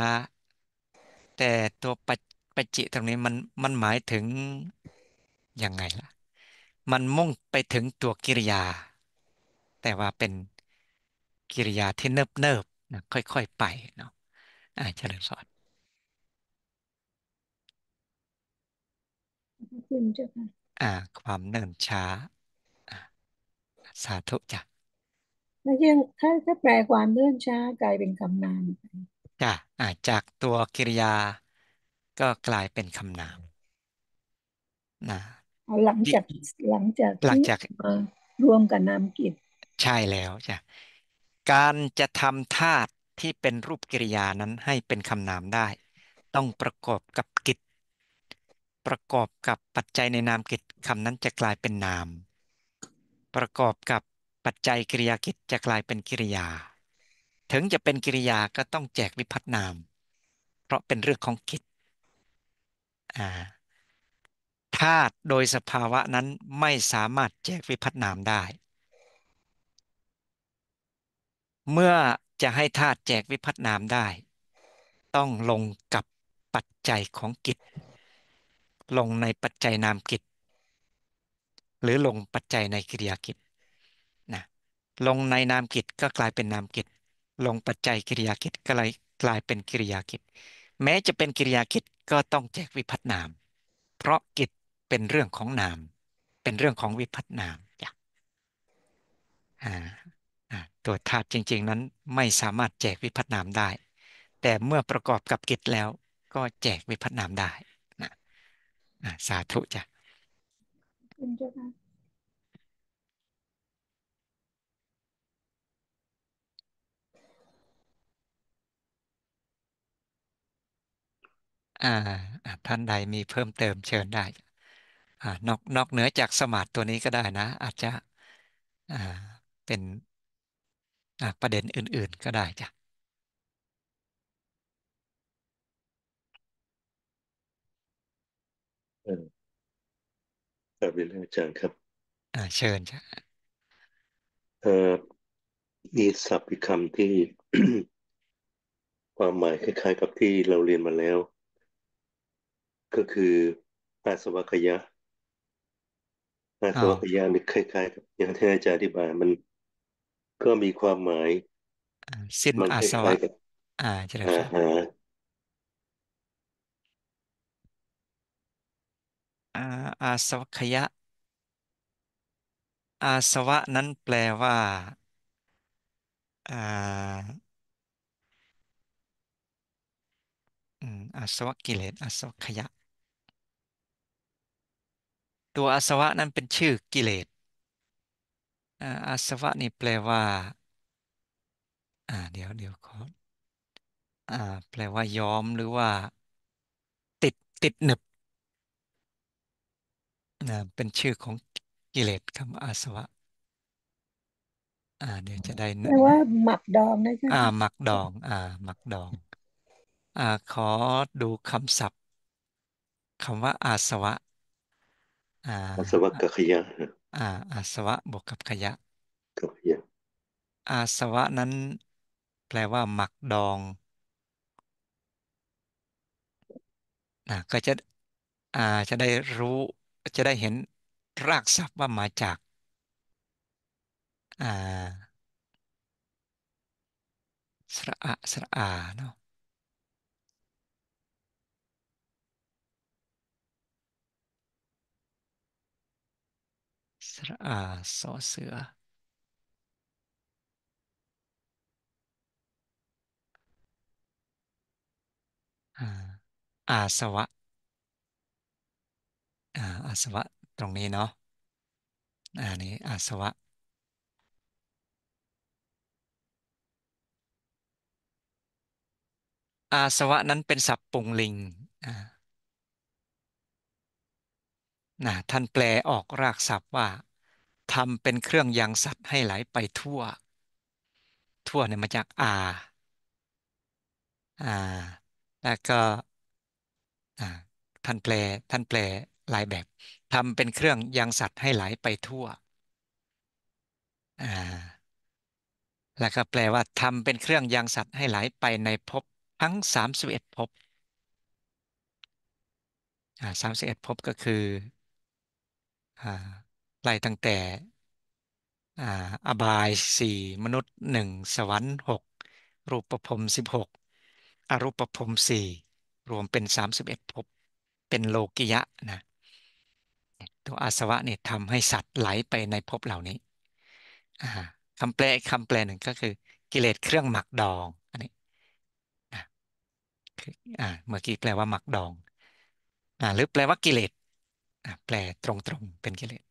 แต่ตัวปปจิตรงนี้มันมันหมายถึงยังไงล่ะ มันมุ่งไปถึงตัวกิริยา แต่ว่าเป็นกิริยาที่เนิบเนิบนะค่อยๆไปเนาะ อ่าเจริญสอนคุณเจ้าค่ะอ่าความเนิ่นช้าสาธุจ้ะแล้วเช่ถ้าถ้าแปลความเนื่นช้ากลายเป็นคำนามจ้ะอ่าจากตัวกริยา ก็กลายเป็นคำนามนะหลังจากหลังจากหลังจากรวมกับนามกิจใช่แล้วจ้ะการจะทำธาตุที่เป็นรูปกริยานั้นให้เป็นคำนามได้ ต้องประกอบกับกิจประกอบกับปัจจัยในนามกิจคำนั้นจะกลายเป็นนาม ประกอบกับปัจจัยกิริยากิจจะกลายเป็นกิริยา ถึงจะเป็นกิริยาก็ต้องแจกวิพัฒนาม เพราะเป็นเรื่องของกิจธาตุโดยสภาวะนั้นไม่สามารถแจกวิพัฒนามได้ เมื่อจะให้ธาตุแจกวิพัฒนามได้ ต้องลงกับปัจจัยของกิจลงในปัจจัยนามกิจหรือลงปัจจัยในกิริยากิจนะลงในนามกิจก็กลายเป็นนามกิจลงปัจจัยกิริยากิจก็เลยกลายเป็นกิริยากิจแม้จะเป็นกิริยากิจก็ต้องแจกวิพัฒนาม เพราะกิจเป็นเรื่องของนาม เป็นเรื่องของวิพัฒนามจ้ะตัวธาตุจริงๆนั้นไม่สามารถแจกวิพัฒนามได้ แต่เมื่อประกอบกับกิจแล้ว ก็แจกวิพัฒนามได้สาธุจ้ะ อ่า ท่านใดมีเพิ่มเติมเชิญได้ อ่านอกนอกเหนือจากสมาธิตัวนี้ก็ได้นะ อาจจะอ่า เป็น อ่าประเด็นอื่นๆก็ได้จ้ะครับเรียน่อาจารย์ครับ อ่าเชิญจ้ะเอ่อมีศัพท์อีกคำที่ ความหมายคล้าย ๆ กับที่เราเรียนมาแล้ว ก็คืออาสวัคยะอาสวัคยะนี่คล้ายๆกับอย่างที่อาจารย์อธิบาย มันก็มีความหมายสิ้นมันอาคสล้ายวะกับอ่าใชริญรับอาอาสวัคยะอาสวะนั้นแปลว่าอ่าอืมอาสวะกิเลสอาสวัคยะตัวอาสวะนั้นเป็นชื่อกิเลสอ่าอาสวะนี่แปลว่าอ่าเดี๋ยวเดี๋ยวขออ่าแปลว่ายอมหรือว่า ติดติดหนึบนะเป็นชื่อของกิเลสคำอาสวะ อ่าเดี๋ยวจะได้แปลว่าหมักดองนะเจ้าอ่าหมักดอง อ่าหมักดอง อ่าขอดูคำศัพท์คำว่าอาสวะ อ่าอาสวะกับขยะ อ่าอาสวะบวกกับขยะกับขยะ อาสวะนั้น แปลว่าหมักดองนะก็จะ อ่าจะได้รู้จะได้เห็นรากศัพท์ว่ามาจากอ่าสระอะสระอาเนาะ สระอาสอเสือออาสวะอ่าอาสวะตรงนี้เนาะอ่านี้อาสวะอาสวะนั้นเป็นสัพปุงลิงอ่านะท่านแปลออกรากศัพท์ว่าทำเป็นเครื่องยังสัตว์ให้ไหลไปทั่วทั่วเนี่ยมาจากอาอ่าแล้วก็อ่าท่านแปลท่านแปลหลายแบบทำเป็นเครื่องยังสัตว์ให้ไหลไปทั่วอ่าแล้วก็แปลว่าทำเป็นเครื่องยังสัตว์ให้ไหลไปในภพทั้งสามสิบเอ็ดภพสามสิบเอ็ดภพก็คือไล่ตั้งแต่อบายสี่มนุษย์หนึ่งสวรรค์หกรูปภพสิบหกอรูปภพสี่รวมเป็นสามสิบเอ็ดภพเป็นโลกิยะนะตัวอาสวะเนี่ยทำให้สัตว์ไหลไปในภพเหล่านี้คำแปลคำแปลหนึ่งก็คือกิเลสเครื่องหมักดองอันนี้เมื่อกี้แปลว่าหมักดองอหรือแปลว่ากิเลสแปลตรงๆ เป็นกิเลส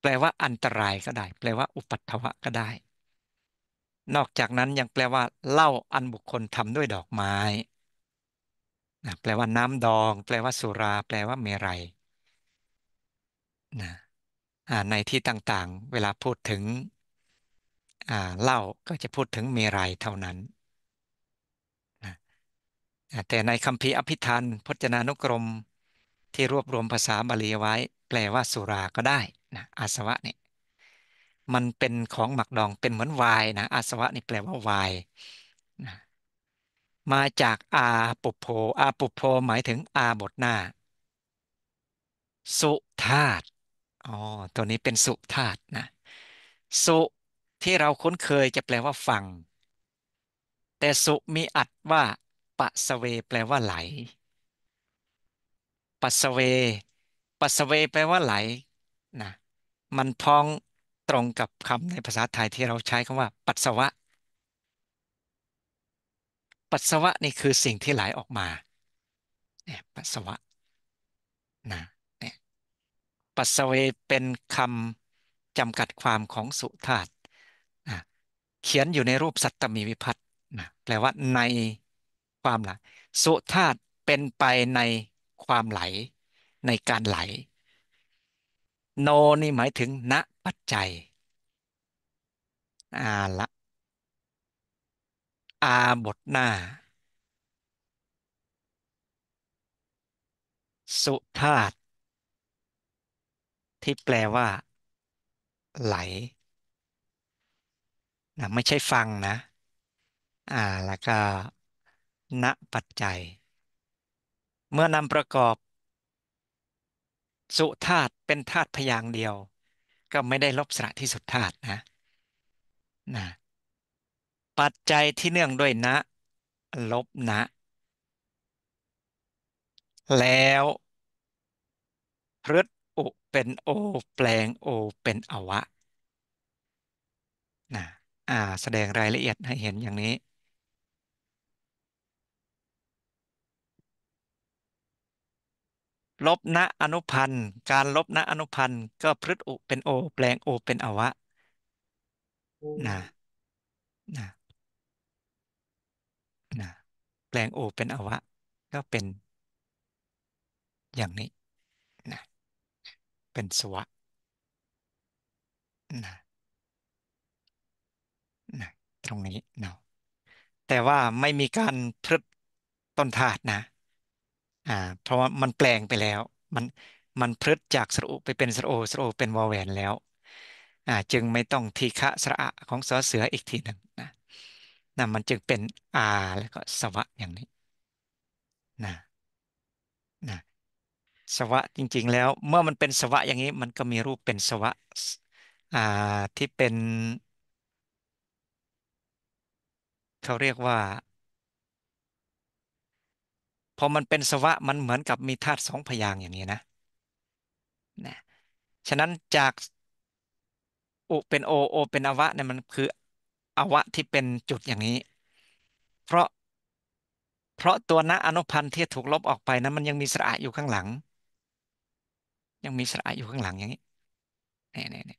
แปลว่าอันตรายก็ได้ แปลว่าอุปัตถวะก็ได้ นอกจากนั้นยังแปลว่าเล่าอันบุคคลทำด้วยดอกไม้ แปลว่าน้ำดอง แปลว่าสุรา แปลว่าเมรัยนะในที่ต่างๆ เวลาพูดถึงเหล้าก็จะพูดถึงเมรัยเท่านั้นนะแต่ในคำพีอภิธานพจนานุกรมที่รวบรวมภาษาบาลีไว้ แปลว่าสุราก็ได้นะอาสวะเนี่ยมันเป็นของหมักดองเป็นเหมือนวายนะอาสวะนี่แปลว่าวายนะมาจากอาปุโพอาปุโพหมายถึงอาบทหน้า สุธาตอ๋อ ตัวนี้เป็นสุธาตุนะ สุที่เราคุ้นเคยจะแปลว่า ฟัง แต่สุมีอัตว่าปะสเวแปลว่า ไหลปัสเวปัสเวแปลว่าไหลนะ มันพ้องตรงกับคำในภาษาไทยที่เราใช้คำว่าปัสสาวะ ปัสสาวะนี่คือสิ่งที่ไหลออกมาปัสสาวะ นะปัสเวเป็นคำจำกัดความของสุธาตเขียนอยู่ในรูปสัตตมีวิพัตนะแปลว่าในความไหล สุธาตเป็นไปในความไหล ในการไหล โนนี่หมายถึง ณปัจจัยอาละอาบทหน้า สุธาตที่แปลว่า ไหลนะไม่ใช่ฟังนะอ่าแล้วก็ ณปัจจัย เมื่อนำประกอบ สุธาตุเป็นธาตุพยางเดียว ก็ไม่ได้ลบสระที่สุดธาตุนะนะ ปัจจัยที่เนื่องด้วยนะลบนะแล้วพฤตเป็นโอแปลงโอเป็นอวะนะอ่าแสดงรายละเอียดให้เห็นอย่างนี้ ลบณอนุพันธ์การลบณอนุพันธ์ก็พฤตอุเป็นโอแปลงโอเป็นอวะนะนะนะแปลงโอเป็นอวะก็เป็น อย่างนี้เป็นสวะนะนะตรงนี้เนาะแต่ว่าไม่มีการพรึบต้นธาตุนะอ่าเพราะว่ามันแปลงไปแล้ว มันมันพรึดจากสระอุไปเป็นสระโอ สระโอเป็นวอแวนแล้วอ่าจึงไม่ต้องทีฆะสระอะของสอเสืออีกทีหนึ่งนะนะมันจึงเป็นอาแล้วก็สวะอย่างนี้นะนะสวะจริงๆแล้วเมื่อมันเป็นสวะอย่างนี้ มันก็มีรูปเป็นสวะอ่าที่เป็นเขาเรียกว่าพอมันเป็นสวะมันเหมือนกับมีธาตุสองพยางอย่างนี้นะนะฉะนั้นจากอุเป็นโอโอเป็นอวะเนี่ยมันคืออวะที่เป็นจุดอย่างนี้ เพราะเพราะตัวณอนุพันธ์ที่ถูกลบออกไปนั้นมันยังมีสระอยู่ข้างหลังยังมีสระอยู่ข้างหลังอย่างนี้เนี่ยเนี่ย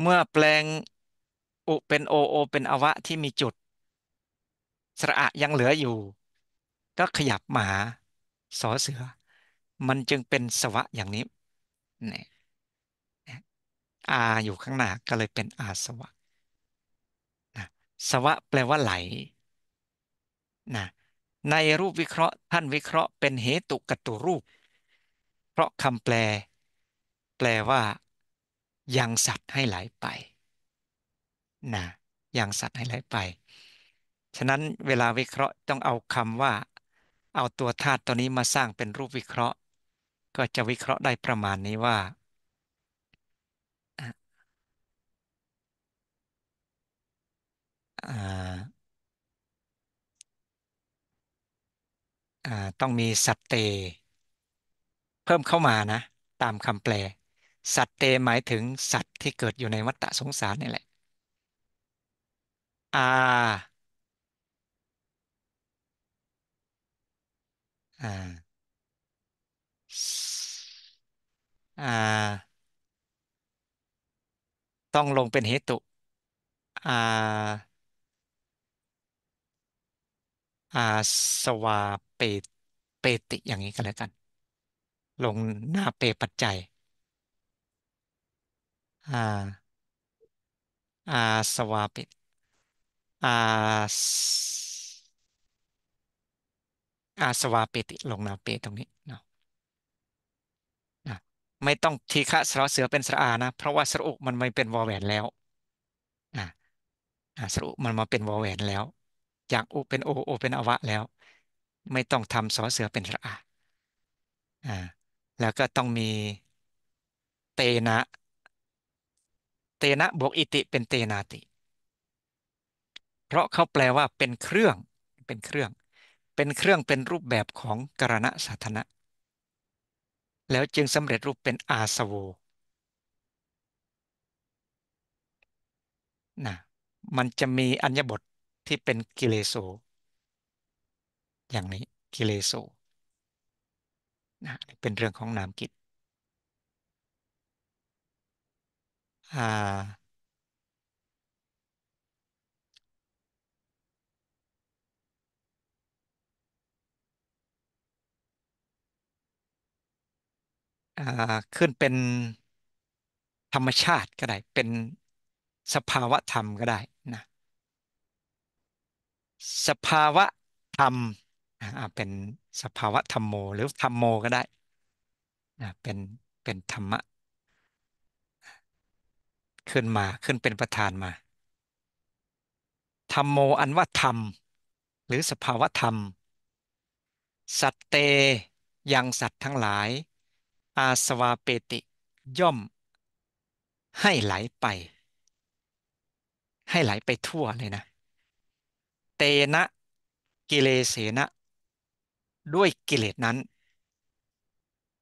เมื่อแปลงอุเป็นโอโอเป็นอวะที่มีจุด สระอยังเหลืออยู่ ก็ขยับมาาสอเสือมันจึงเป็นสวะอย่างนี้เนี่ยอาอยู่ข้างหน้าก็เลยเป็นอาสวะนะสวะแปลว่าไหลนะในรูปวิเคราะห์ท่านวิเคราะห์เป็นเหตุกัตตุรูป เพราะคำแปล แปลว่ายังสัตว์ให้ไหลไปนะยังสัตว์ให้ไหลไป ฉะนั้นเวลาวิเคราะห์ต้องเอาคำว่า เอาตัวธาตุตัวนี้มาสร้างเป็นรูปวิเคราะห์ ก็จะวิเคราะห์ได้ประมาณนี้ว่าอ่าอ่าต้องมีสัตเตเพิ่มเข้ามานะ ตามคำแปล สัตเตหมายถึงสัตว์ที่เกิดอยู่ในวัฏฏะสงสารนี่แหละอาอ่า อ่า ต้องลงเป็นเหตุอาอาสวาเปตเปติอย่างนี้กันแล้วกัน ลงหน้าเปปัจจัยอ่าอาสวาเปตอาสอาสวาเปติลงหน้าเปตรงนี้เนาะไม่ต้องทีฆะสระเสือเป็นสระอานะเพราะว่าสระอุมันไม่เป็นวอแหวนแล้วอ่าสระอุมันมาเป็นวอแหวนแล้วจากโอเป็นโอโอเป็นอวะแล้ว ไม่ต้องทำสอเสือเป็นระอาอ่าแล้วก็ต้องมีเตนะเตนะบวกอิติเป็นเตนาติ เพราะเขาแปลว่าเป็นเครื่องเป็นเครื่องเป็นเครื่องเป็นรูปแบบของกรณะสาธนะ แล้วจึงสำเร็จรูปเป็นอาสวนะมันจะมีอัญญบทที่เป็นกิเลสโออย่างนี้กิเลสโอนะเป็นเรื่องของนามกิจอ่าขึ้นเป็นธรรมชาติก็ได้เป็นสภาวะธรรมก็ได้นะสภาวะธรรมเป็นสภาวะธรรมโม หรือธรรมโมก็ได้เป็นเป็นธรรมะขึ้นมาขึ้นเป็นประธานมาธรรมโมอันว่าธรรม หรือสภาวะธรรม สัตเตยังสัตว์ทั้งหลาย อาสวาเปติย่อมให้ไหลไป ให้ไหลไปทั่วเลยนะนะกิเลเสนะด้วยกิเลสนั้น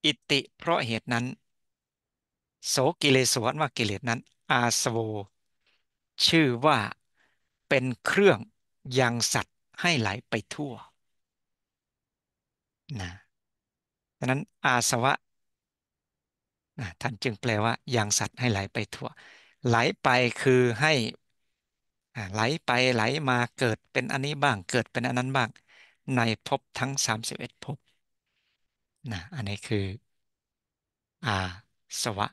อิติเพราะเหตุนั้นโสกิเลสวนว่ากิเลสนั้นอาสโวชื่อว่าเป็นเครื่องยังสัตว์ให้ไหลไปทั่วนะดังนั้นอาสวะนะท่านจึงแปลว่ายังสัตว์ให้ไหลไปทั่วไหลไปคือใหอ่าไหลไปไหลมาเกิดเป็นอันนี้บ้างเกิดเป็นอันนั้นบ้าง ในภพทั้งสามสิบเอ็ดภพนะอันนี้คืออาสวะ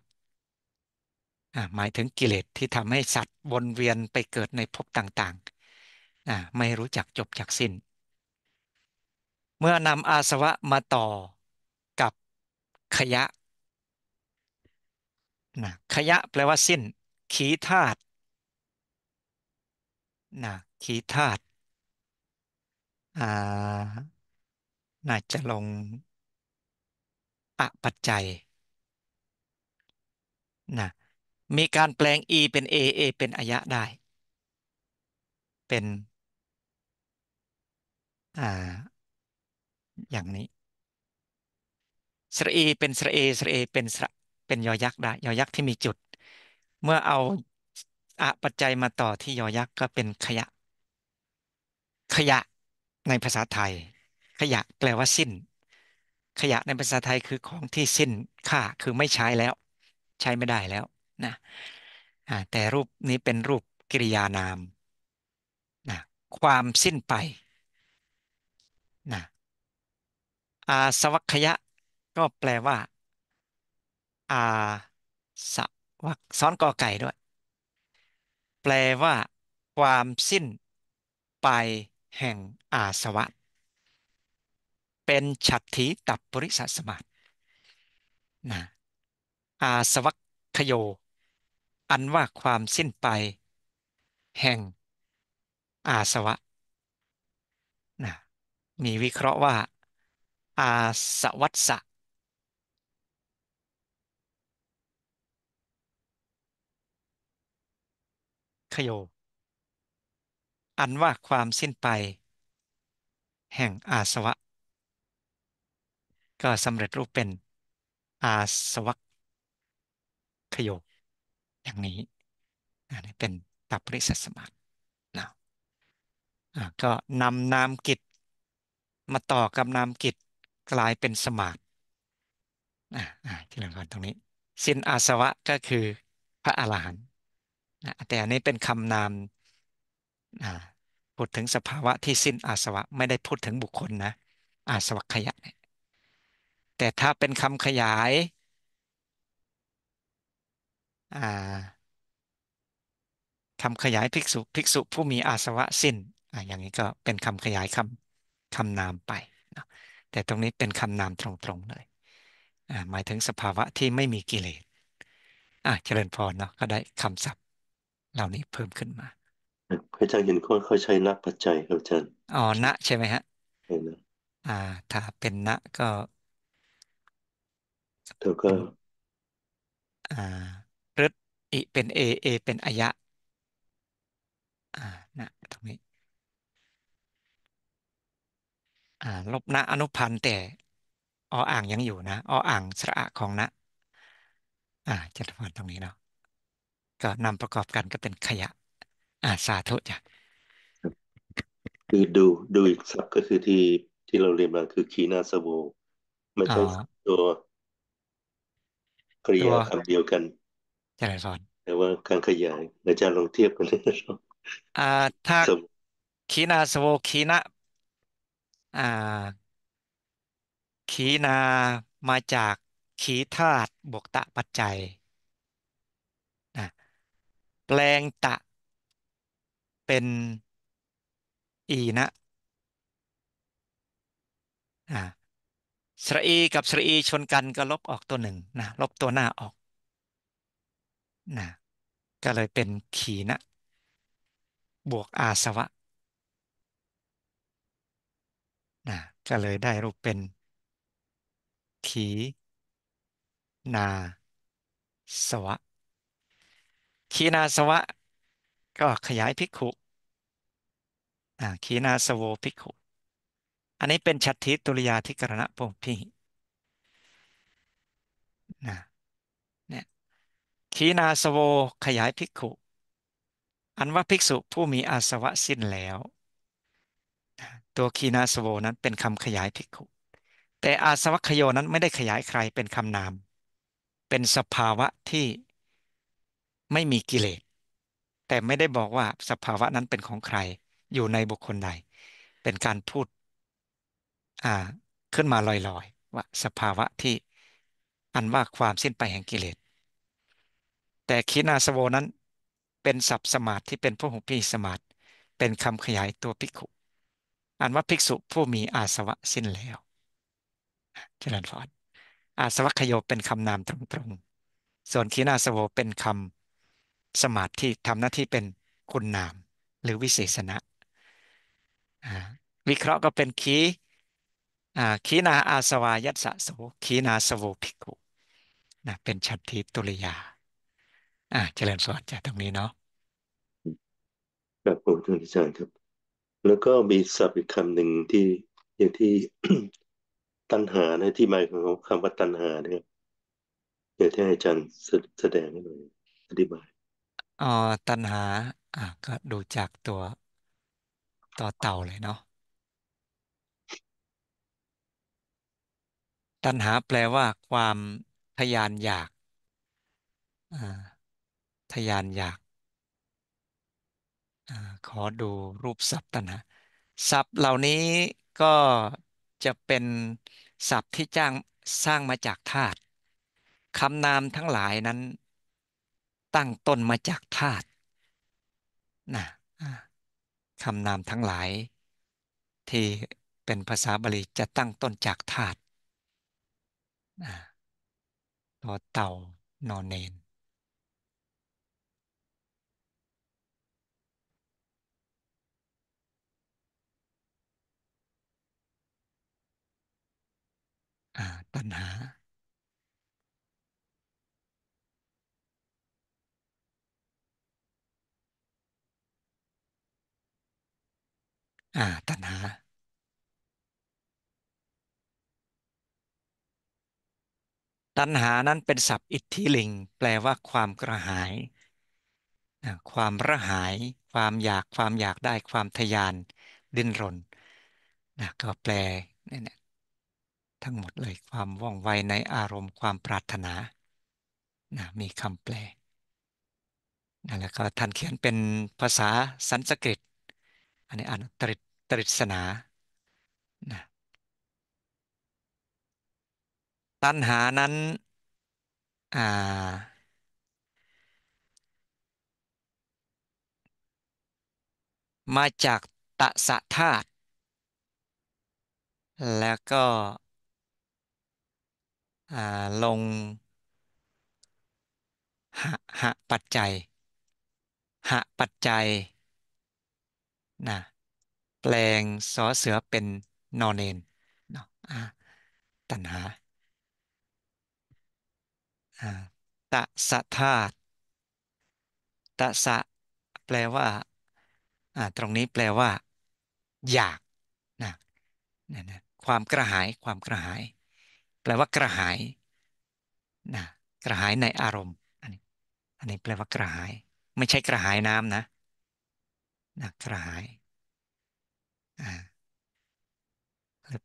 อ่าหมายถึงกิเลสที่ทำให้สัตว์วนเวียนไปเกิดในภพต่างๆอ่าไม่รู้จักจบจากสิ้น เมื่อนำอาสวะมาต่อกับขยะนะขยะแปลว่าสิ้น ขีธาตุนาคีธาตุอ่าน่าจะลงอปัจจัยนะมีการแปลง e เป็น a a เป็นอายะได้ เป็นอ่าอย่างนี้สระเอเป็นสระเอสระเอเป็นสระเป็นยอยักษ์ได้ยอยักษ์ที่มีจุดเมื่อเอาอ่ะปัจจัยมาต่อที่ยอยักษ์ก็เป็นขยะ ขยะในภาษาไทย ขยะแปลว่าสิ้น ขยะในภาษาไทยคือของที่สิ้นค่าคือไม่ใช้แล้ว ใช้ไม่ได้แล้วนะอ่แต่รูปนี้เป็นรูปกริยานามนะความสิ้นไปนะอาสวัคยะก็แปลว่าอาสวักซ้อนกอไก่ด้วยแปลว่าความสิ้นไปแห่งอาสวะเป็นฉัตถีตับปริสสมาตนะอาสวัคโย อันว่าความสิ้นไป แห่งอาสวะนะมีวิเคราะห์ว่าอาสวัตสะขโยอันว่าความสิ้นไป แห่งอาสวะ ก็สำเร็จรูปเป็นอาสวะขโยอย่างนี้อันนี้เป็นตับริสัสมาธินะก็นำนามกิจมาต่อกับนามกิจกลายเป็นสมาธิที่หลังก่อนตรงนี้ สิ้นอาสวะก็คือพระอรหันต์นะแต่อันนี้เป็นคำนามนะพูดถึงสภาวะที่สิ้นอาสวะไม่ได้พูดถึงบุคคลนะอาสวะขยะเนี่ยแต่ถ้าเป็นคำขยายคำขยายภิกษุภิกษุผู้มีอาสวะสิ้นออย่างนี้ก็เป็นคำขยายคำคำนามไปนะแต่ตรงนี้เป็นคำนามตรงๆเลยหมายถึงสภาวะที่ไม่มีกิเลสอเจริญพรเนาะก็ได้คำศัพท์เหล่านี้เพิ่มขึ้นมาพระอาจารย์เห็นคนเขาใช้นักปัจจัยครับอาจารย์อ๋อ ณ ใช่ไหมฮะ เห็นะอ่า ถ้าเป็นณก็แล้วก็ อ่าฤทธิอิเป็นเอเอ เป็นอายะ อ่า ณ ตรงนี้ อ่า ลบณ อนุพันธ์แต่ ออ่างยังอยู่นะ ออ่างสระของณ อ่าจะทวนตรงนี้เนาะก็นำประกอบกันก็เป็นขยะ อ่าสาธุจ้ะคือดูดูอีกสักก็คือที่ที่เราเรียนมาคือคีนาสโวไม่ใช่ตัวกริตัวยาคำเดียวกันเจร์สอนแต่ว่าการขยายอาจารย์ลองเทียบกันนะครับอ่าถ้าสมขีนาสโวขีนาอ่าขีนามาจากขีธาตุบวกตะปัจจัยแปลงตะ เป็น อีนะอ่สระอีกับสระอีชนกันก็ลบออกตัวหนึ่งนะลบตัวหน้าออกนะก็เลยเป็นขีนะ บวกอาสวะนะก็เลยได้รูปเป็นขีนาสวะขีณาสวะก็ขยายภิกขุอ่าขีณาสโวภิกขุอันนี้เป็นชัตทิตุริยาธิกรณะพงพี่นะเนี่ยขีณาสโวขยายภิกขุ อันว่าภิกษุผู้มีอาสวะสิ้นแล้วตัวขีณาสโวนั้นเป็นคำขยายภิกขุแต่อาสวขยโยนั้นไม่ได้ขยายใครเป็นคำนาม เป็นสภาวะที่ไม่มีกิเลสแต่ไม่ได้บอกว่าสภาวะนั้นเป็นของใครอยู่ในบุคคลใดเป็นการพูด อ่าขึ้นมาลอยๆว่าสภาวะที่อันว่าความสิ้นไปแห่งกิเลสแต่คินาสโวนั้น เป็นศัพท์สมาธิที่ เป็นพู้หูพีสมาธิเป็นคำขยายตัวภิกขุ อันว่าภิกษุผู้มีอาสวะสิ้นแล้วเจริญพรอาสวะขโยเป็นคำนามตรงๆส่วนคีนาสโวเป็นคำสมาธิทำหน้าที่เป็นคุณนามหรือวิเศษณะวิเคราะห์ก็เป็นขีขีนาอาสวายัสโสขีนาสวภิกุนะเป็นชัตทิตุลยา อ่าเจริญสวัสดิ์จากตรงนี้เนาะครับผมท่านอาจารย์ครับ แล้วก็มีศัพท์อีกคำหนึ่งที่อย่างที่ตัณหาในที่หมายของคำว่าตัณหาเนี่ยอยากให้อาจารย์แสดงให้หน่อยอธิบายอ่อตัณหาอ่ะก็ดูจากตัวต่อเต่าเลยเนาะ ตัณหาแปลว่าความทะยานอยากอ่าทะยานอยากอ่าขอดูรูปศัพท์ตัณหาศัพท์เหล่านี้ก็จะเป็นศัพท์ที่จ้างสร้างมาจากธาตุคำนามทั้งหลายนั้นตั้งต้นมาจากธาตุนะคำนามทั้งหลาย ที่เป็นภาษาบาลีจะตั้งต้นจากธาตุตัวเต่า นอนเนนตัณหาอ่าตัณหาตัณหานั้นเป็นศัพท์อิทธิลิง แปลว่าความกระหาย ความระหาย ความอยากความอยากได้ความทะยาน ดิ้นรนนะก็แปลนี่ยนทั้งหมดเลย ความว่องไวในอารมณ์ความปรารถนานะมีคำแปลนั่นแหละก็ท่านเขียนเป็นภาษา สันสกฤตอันนี้อ่านตริตตริศนานะตัณหานั้นมาจากตะสะธาตุแล้วก็ลงหะหะปัจจัยหะปัจจัยนะแปลงสอเสือเป็นนอนเนนเนาะอ่าตัณหาอ่าตะสะธาตตะสะแปลว่าอ่าตรงนี้แปลว่าอยากนะนะนะความกระหายความกระหาย แปลว่ากระหายนะกระหายในอารมณ์อันนี้อันนี้แปลว่ากระหาย ไม่ใช่กระหายน้ำนะนักระหาย อ่า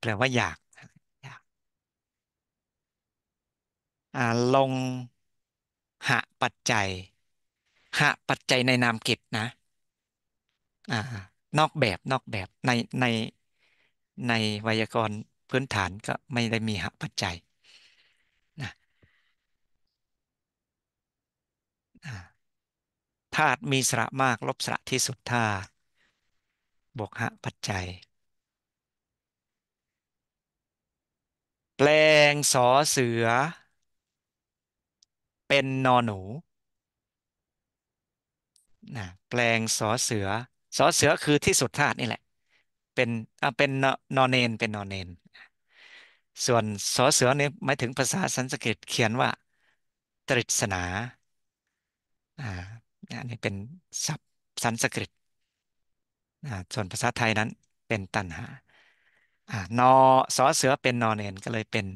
แปลว่าอยาก อยาก อ่า ลง หะ ปัจจัย หะ ปัจจัยในนามกิจนะ อ่า นอก แบบ นอกแบบ ใน ใน ในไวยากรณ์พื้นฐานก็ไม่ได้มี หะ ปัจจัย นะอ่าธาตุมีสระมากลบสระที่สุดธาตุบวกหะปัจจัย แปลงสอเสือ เป็นนอหนูนะแปลงสอเสือสอเสือคือที่สุดธาตุนี่แหละ เป็นอ่ะเป็นนอนเนนเป็นนอนเนนส่วนสอเสือนี่หมายถึงภาษาสันสกฤตเขียนว่า ตริศนานะนี่เป็นศัพท์สันสกฤตส่วนภาษาไทยนั้นเป็นตันหานอสอเสือเป็นนอเนนก็เลยเป็น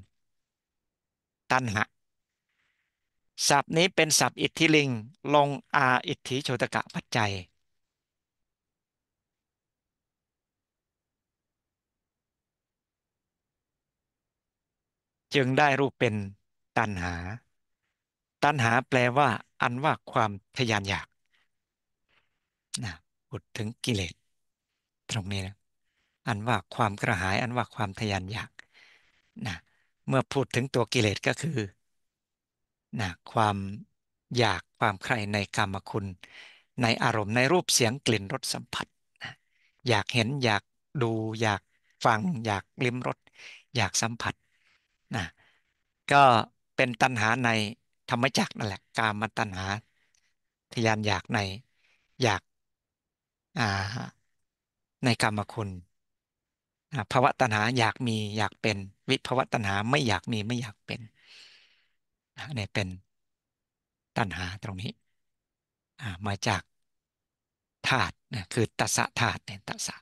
ตันหะศัพท์นี้เป็นศัพท์อิทธิลิงลงอาอิทธิโชตกะปัจจัย จึงได้รูปเป็นตันหา ตันหาแปลว่าอันว่าความทยานอยาก นะ พูดถึงกิเลสตรงนี้นะอันว่าความกระหาย อันว่าความทยานอยาก นะ เมื่อพูดถึงตัวกิเลสก็คือ นะ ความอยากความใคร่ในกรรมคุณ ในอารมณ์ในรูปเสียงกลิ่นรสสัมผัสนะอยากเห็นอยากดูอยากฟัง อยากลิ้มรสอยากสัมผัส นะ ก็เป็นตัณหาในธรรมจักนั่นแหละกามตัณหา ทยานอยากในอยากในกรรมคุณภาวะตัณหา อยากมีอยากเป็นวิภาวะตัณหาไม่อยากมีไม่อยากเป็นเนี่ยเป็นตัณหาตรงนี้มาจากธาตุคือตัสสะธาตุเนี่ยตัสสะ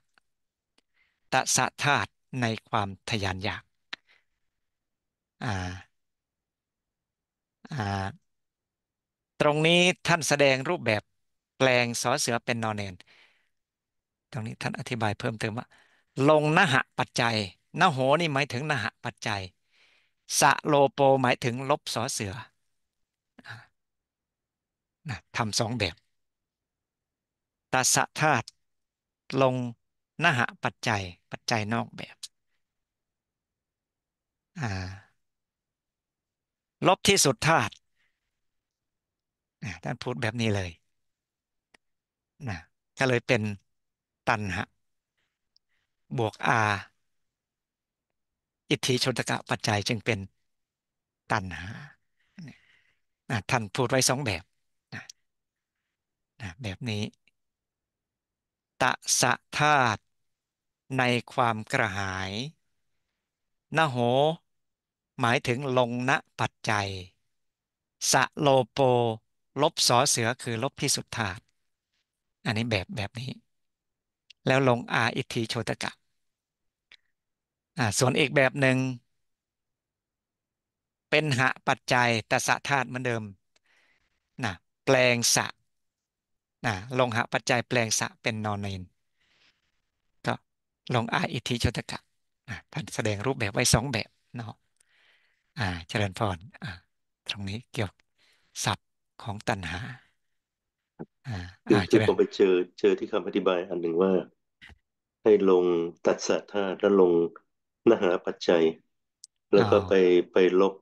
ตัสสะธาตุในความทยานอยากอ่า ตรงนี้ท่านแสดงรูปแบบแปลงสอเสือเป็นนอนเนน ตรงนี้ท่านอธิบายเพิ่มเติมว่า ลงนหะปัจจัยนโหนี่หมายถึงนหะปัจจัย สะโลโปหมายถึงลบสอเสือนะทำสองแบบตาสะธาตุลงนหะปัจจัย ปัจจัยนอกแบบ อ่าลบที่สุดธาตุท่าน พูดแบบนี้เลย นะ ก็เลยเป็นตันหะบวกอาอิทธิชนตกะปัจจัยจึงเป็นตันหาท่านพูดไว้สองแบบ แบบนี้ ตะสะธาตุในความกระหายนโหหมายถึงลงณปัจจัย สะโลโป ลบสอเสือคือลบที่สุดธาดอันนี้แบบแบบนี้ แล้วลงอาอิทีโชตกะอ่าส่วนอีกแบบหนึ่ง เป็นหะปัจจัยแต่สะธาตุเหมือนเดิมนะแปลงสะนะลงหะปัจจัยแปลงสะเป็นนอนเนก็ลงอาอิทีโชตกะนะท่านแสดงรูปแบบไว้สองแบบเนาะอ่าเจริญพรอ่าตรงนี้เกี่ยวกับศัพท์ของตัณหาอ่าคือ่าอเจคือริผมไปเจอเจอที่คำอธิบายอันหนึ่งว่าให้ลงตัดสัทธาแล้วลงนหาปัจจัย แล้วก็ไปไปลบ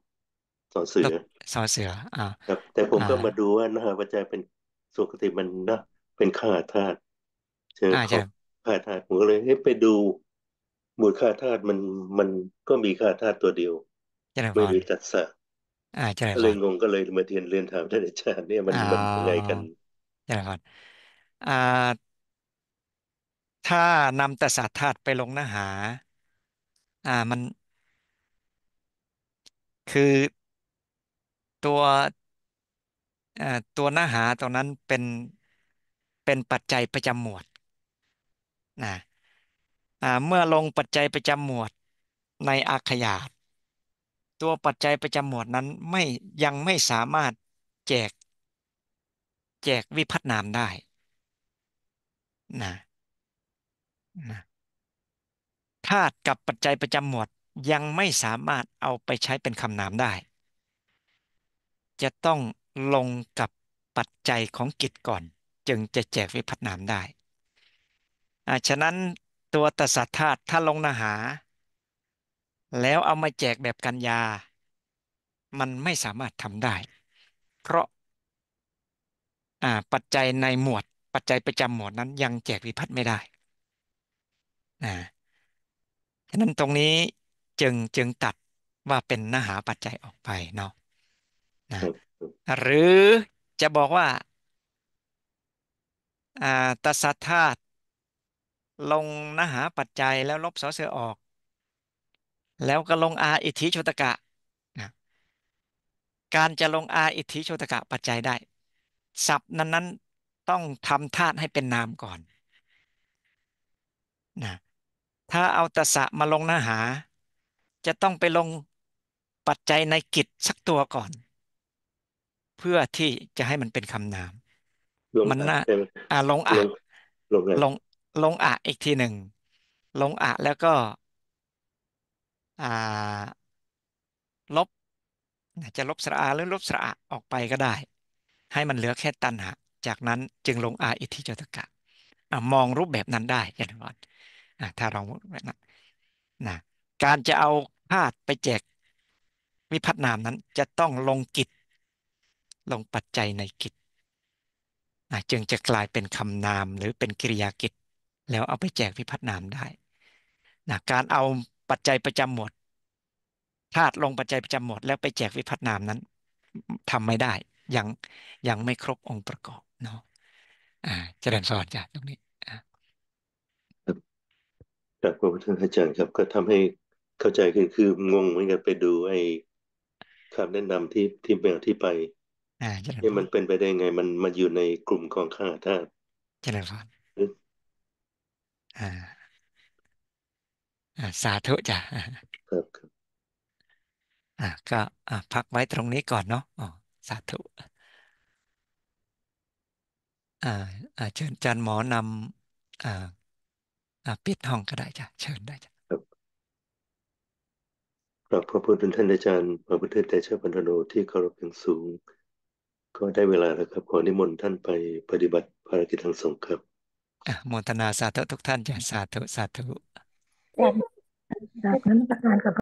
สอเสือบสอเสืออ่าครับแต่ผมก็มาดูว่า นหา ปัจจัยเป็นสุคติมันนะเป็นข้าธาตุเจออ่ขอรบข้าธาตุผมก็เลยให้ไปดูบมตรข้าธาตุมันมันก็มีข้าธาตุตัวเดียวเจริญไม่รมีจัสรรอ่าเจริญพเลยรงงก็เลยมาเทียนเรียนถามท่านอาจารย์เนี่ยมัน่มันยังไงกันเจริญพรอ่าถ้านำแต่สาธาตุไปลงเนื้อหา อ่ามัน คือตัวอ่ตัวเนื้อหาตรงนั้นเป็นเป็นปัจจัยประจำหมวดนะอ่าเมื่อลงปัจจัยประจำหมวดในอาขยาตตัวปัจจัยประจำหมวดนั้นไม่ยังไม่สามารถแจกแจกวิพัฒนามได้นะนะธาตุกับปัจจัยประจำหมวดยังไม่สามารถเอาไปใช้เป็นคำนามได้ จะต้องลงกับปัจจัยของกิจก่อน จึงจะแจกวิพัฒนามได้อาฉะนั้นตัวตสัตธาตุถ้าลงนาหาแล้วเอามาแจกแบบกัญญามันไม่สามารถทำได้ เพราะอ่าปัจจัยในหมวด ปัจจัยประจำหมวดนั้น ยังแจกวิพัฒน์ไม่ได้อ่าฉะนั้นตรงนี้จึงจึงตัดว่าเป็นนหาปัจจัยออกไปเนาะ นะ หรือจะบอกว่าอ่าตสัทธาตลงนหาปัจจัย แล้วลบสอเสือออกแล้วก็ลง อาอิทธิโชตกะนะการจะลงอาอิทธิโชตกะปัจจัยได้สันั้นั้นต้องทำธาตุให้เป็นนามก่อนนะถ้าเอาตสะมาลงหน้าหา จะต้องไปลงปัจจัยในกิจสักตัวก่อน เพื่อที่จะให้มันเป็นคำนามมันน่าอ่าลงอาะลงลงอาะอีกทีหนึ่งลงอาะแล้วก็อ่าลบจะลบสระอาหรือลบสระอะออกไปก็ได้ ให้มันเหลือแค่ตันหะจากนั้นจึงลงอาอิทธิจตุกะะมองรูปแบบนั้นได้อย่านี้ก่อนถ้าเราแบบนั้นนะการจะเอาธาตุไปแจกวิพัฒนามนั้น จะต้องลงกิจลงปัจจัยในกิจจึงจะกลายเป็นคำนามหรือเป็นกิริยากิจแล้วเอาไปแจกวิพัฒนามได้นะการเอาปัจจัยประจำหมวดธาตุลงปัจจัยประจำหมวดแล้วไปแจกวิพัฒนามนั้น ทำไม่ได้ ยังยังไม่ครบองค์ประกอบ เนาะอ่าเรรยนสอนจ้ะตรงนี้ครับขอบท่านอาจารย์ครับ ก็ทำให้เข้าใจคือคืองงเหมือนกันไปดูไอ้คำแนะนำที่ที่เป็นที่ไปนี่มันเป็นไปได้ไง มันมาอยู่ในกลุ่มของข้าธาตุเจยนสอรอ่าสาธุจ้ะครับ อ่ะก็อ่ะพักไว้ตรงนี้ก่อนเนาะอ๋อสาธุอ่าอ่าเชิญอาจารย์หมอนำอ่าอ่าปิดห้องก็ได้จ้ะเชิญได้จ้ะกราบขอบคุณท่านอาจารย์ พระพุทธเจ้าปัญโน ที่เคารพอย่างสูงก็ได้เวลาแล้วครับขอนิมนต์ท่านไป ปฏิบัติภารกิจทางสงฆ์ครับอโมทนาสาธุทุกท่านจ้ะสาธุสาธุ dan misalkan tekanan ke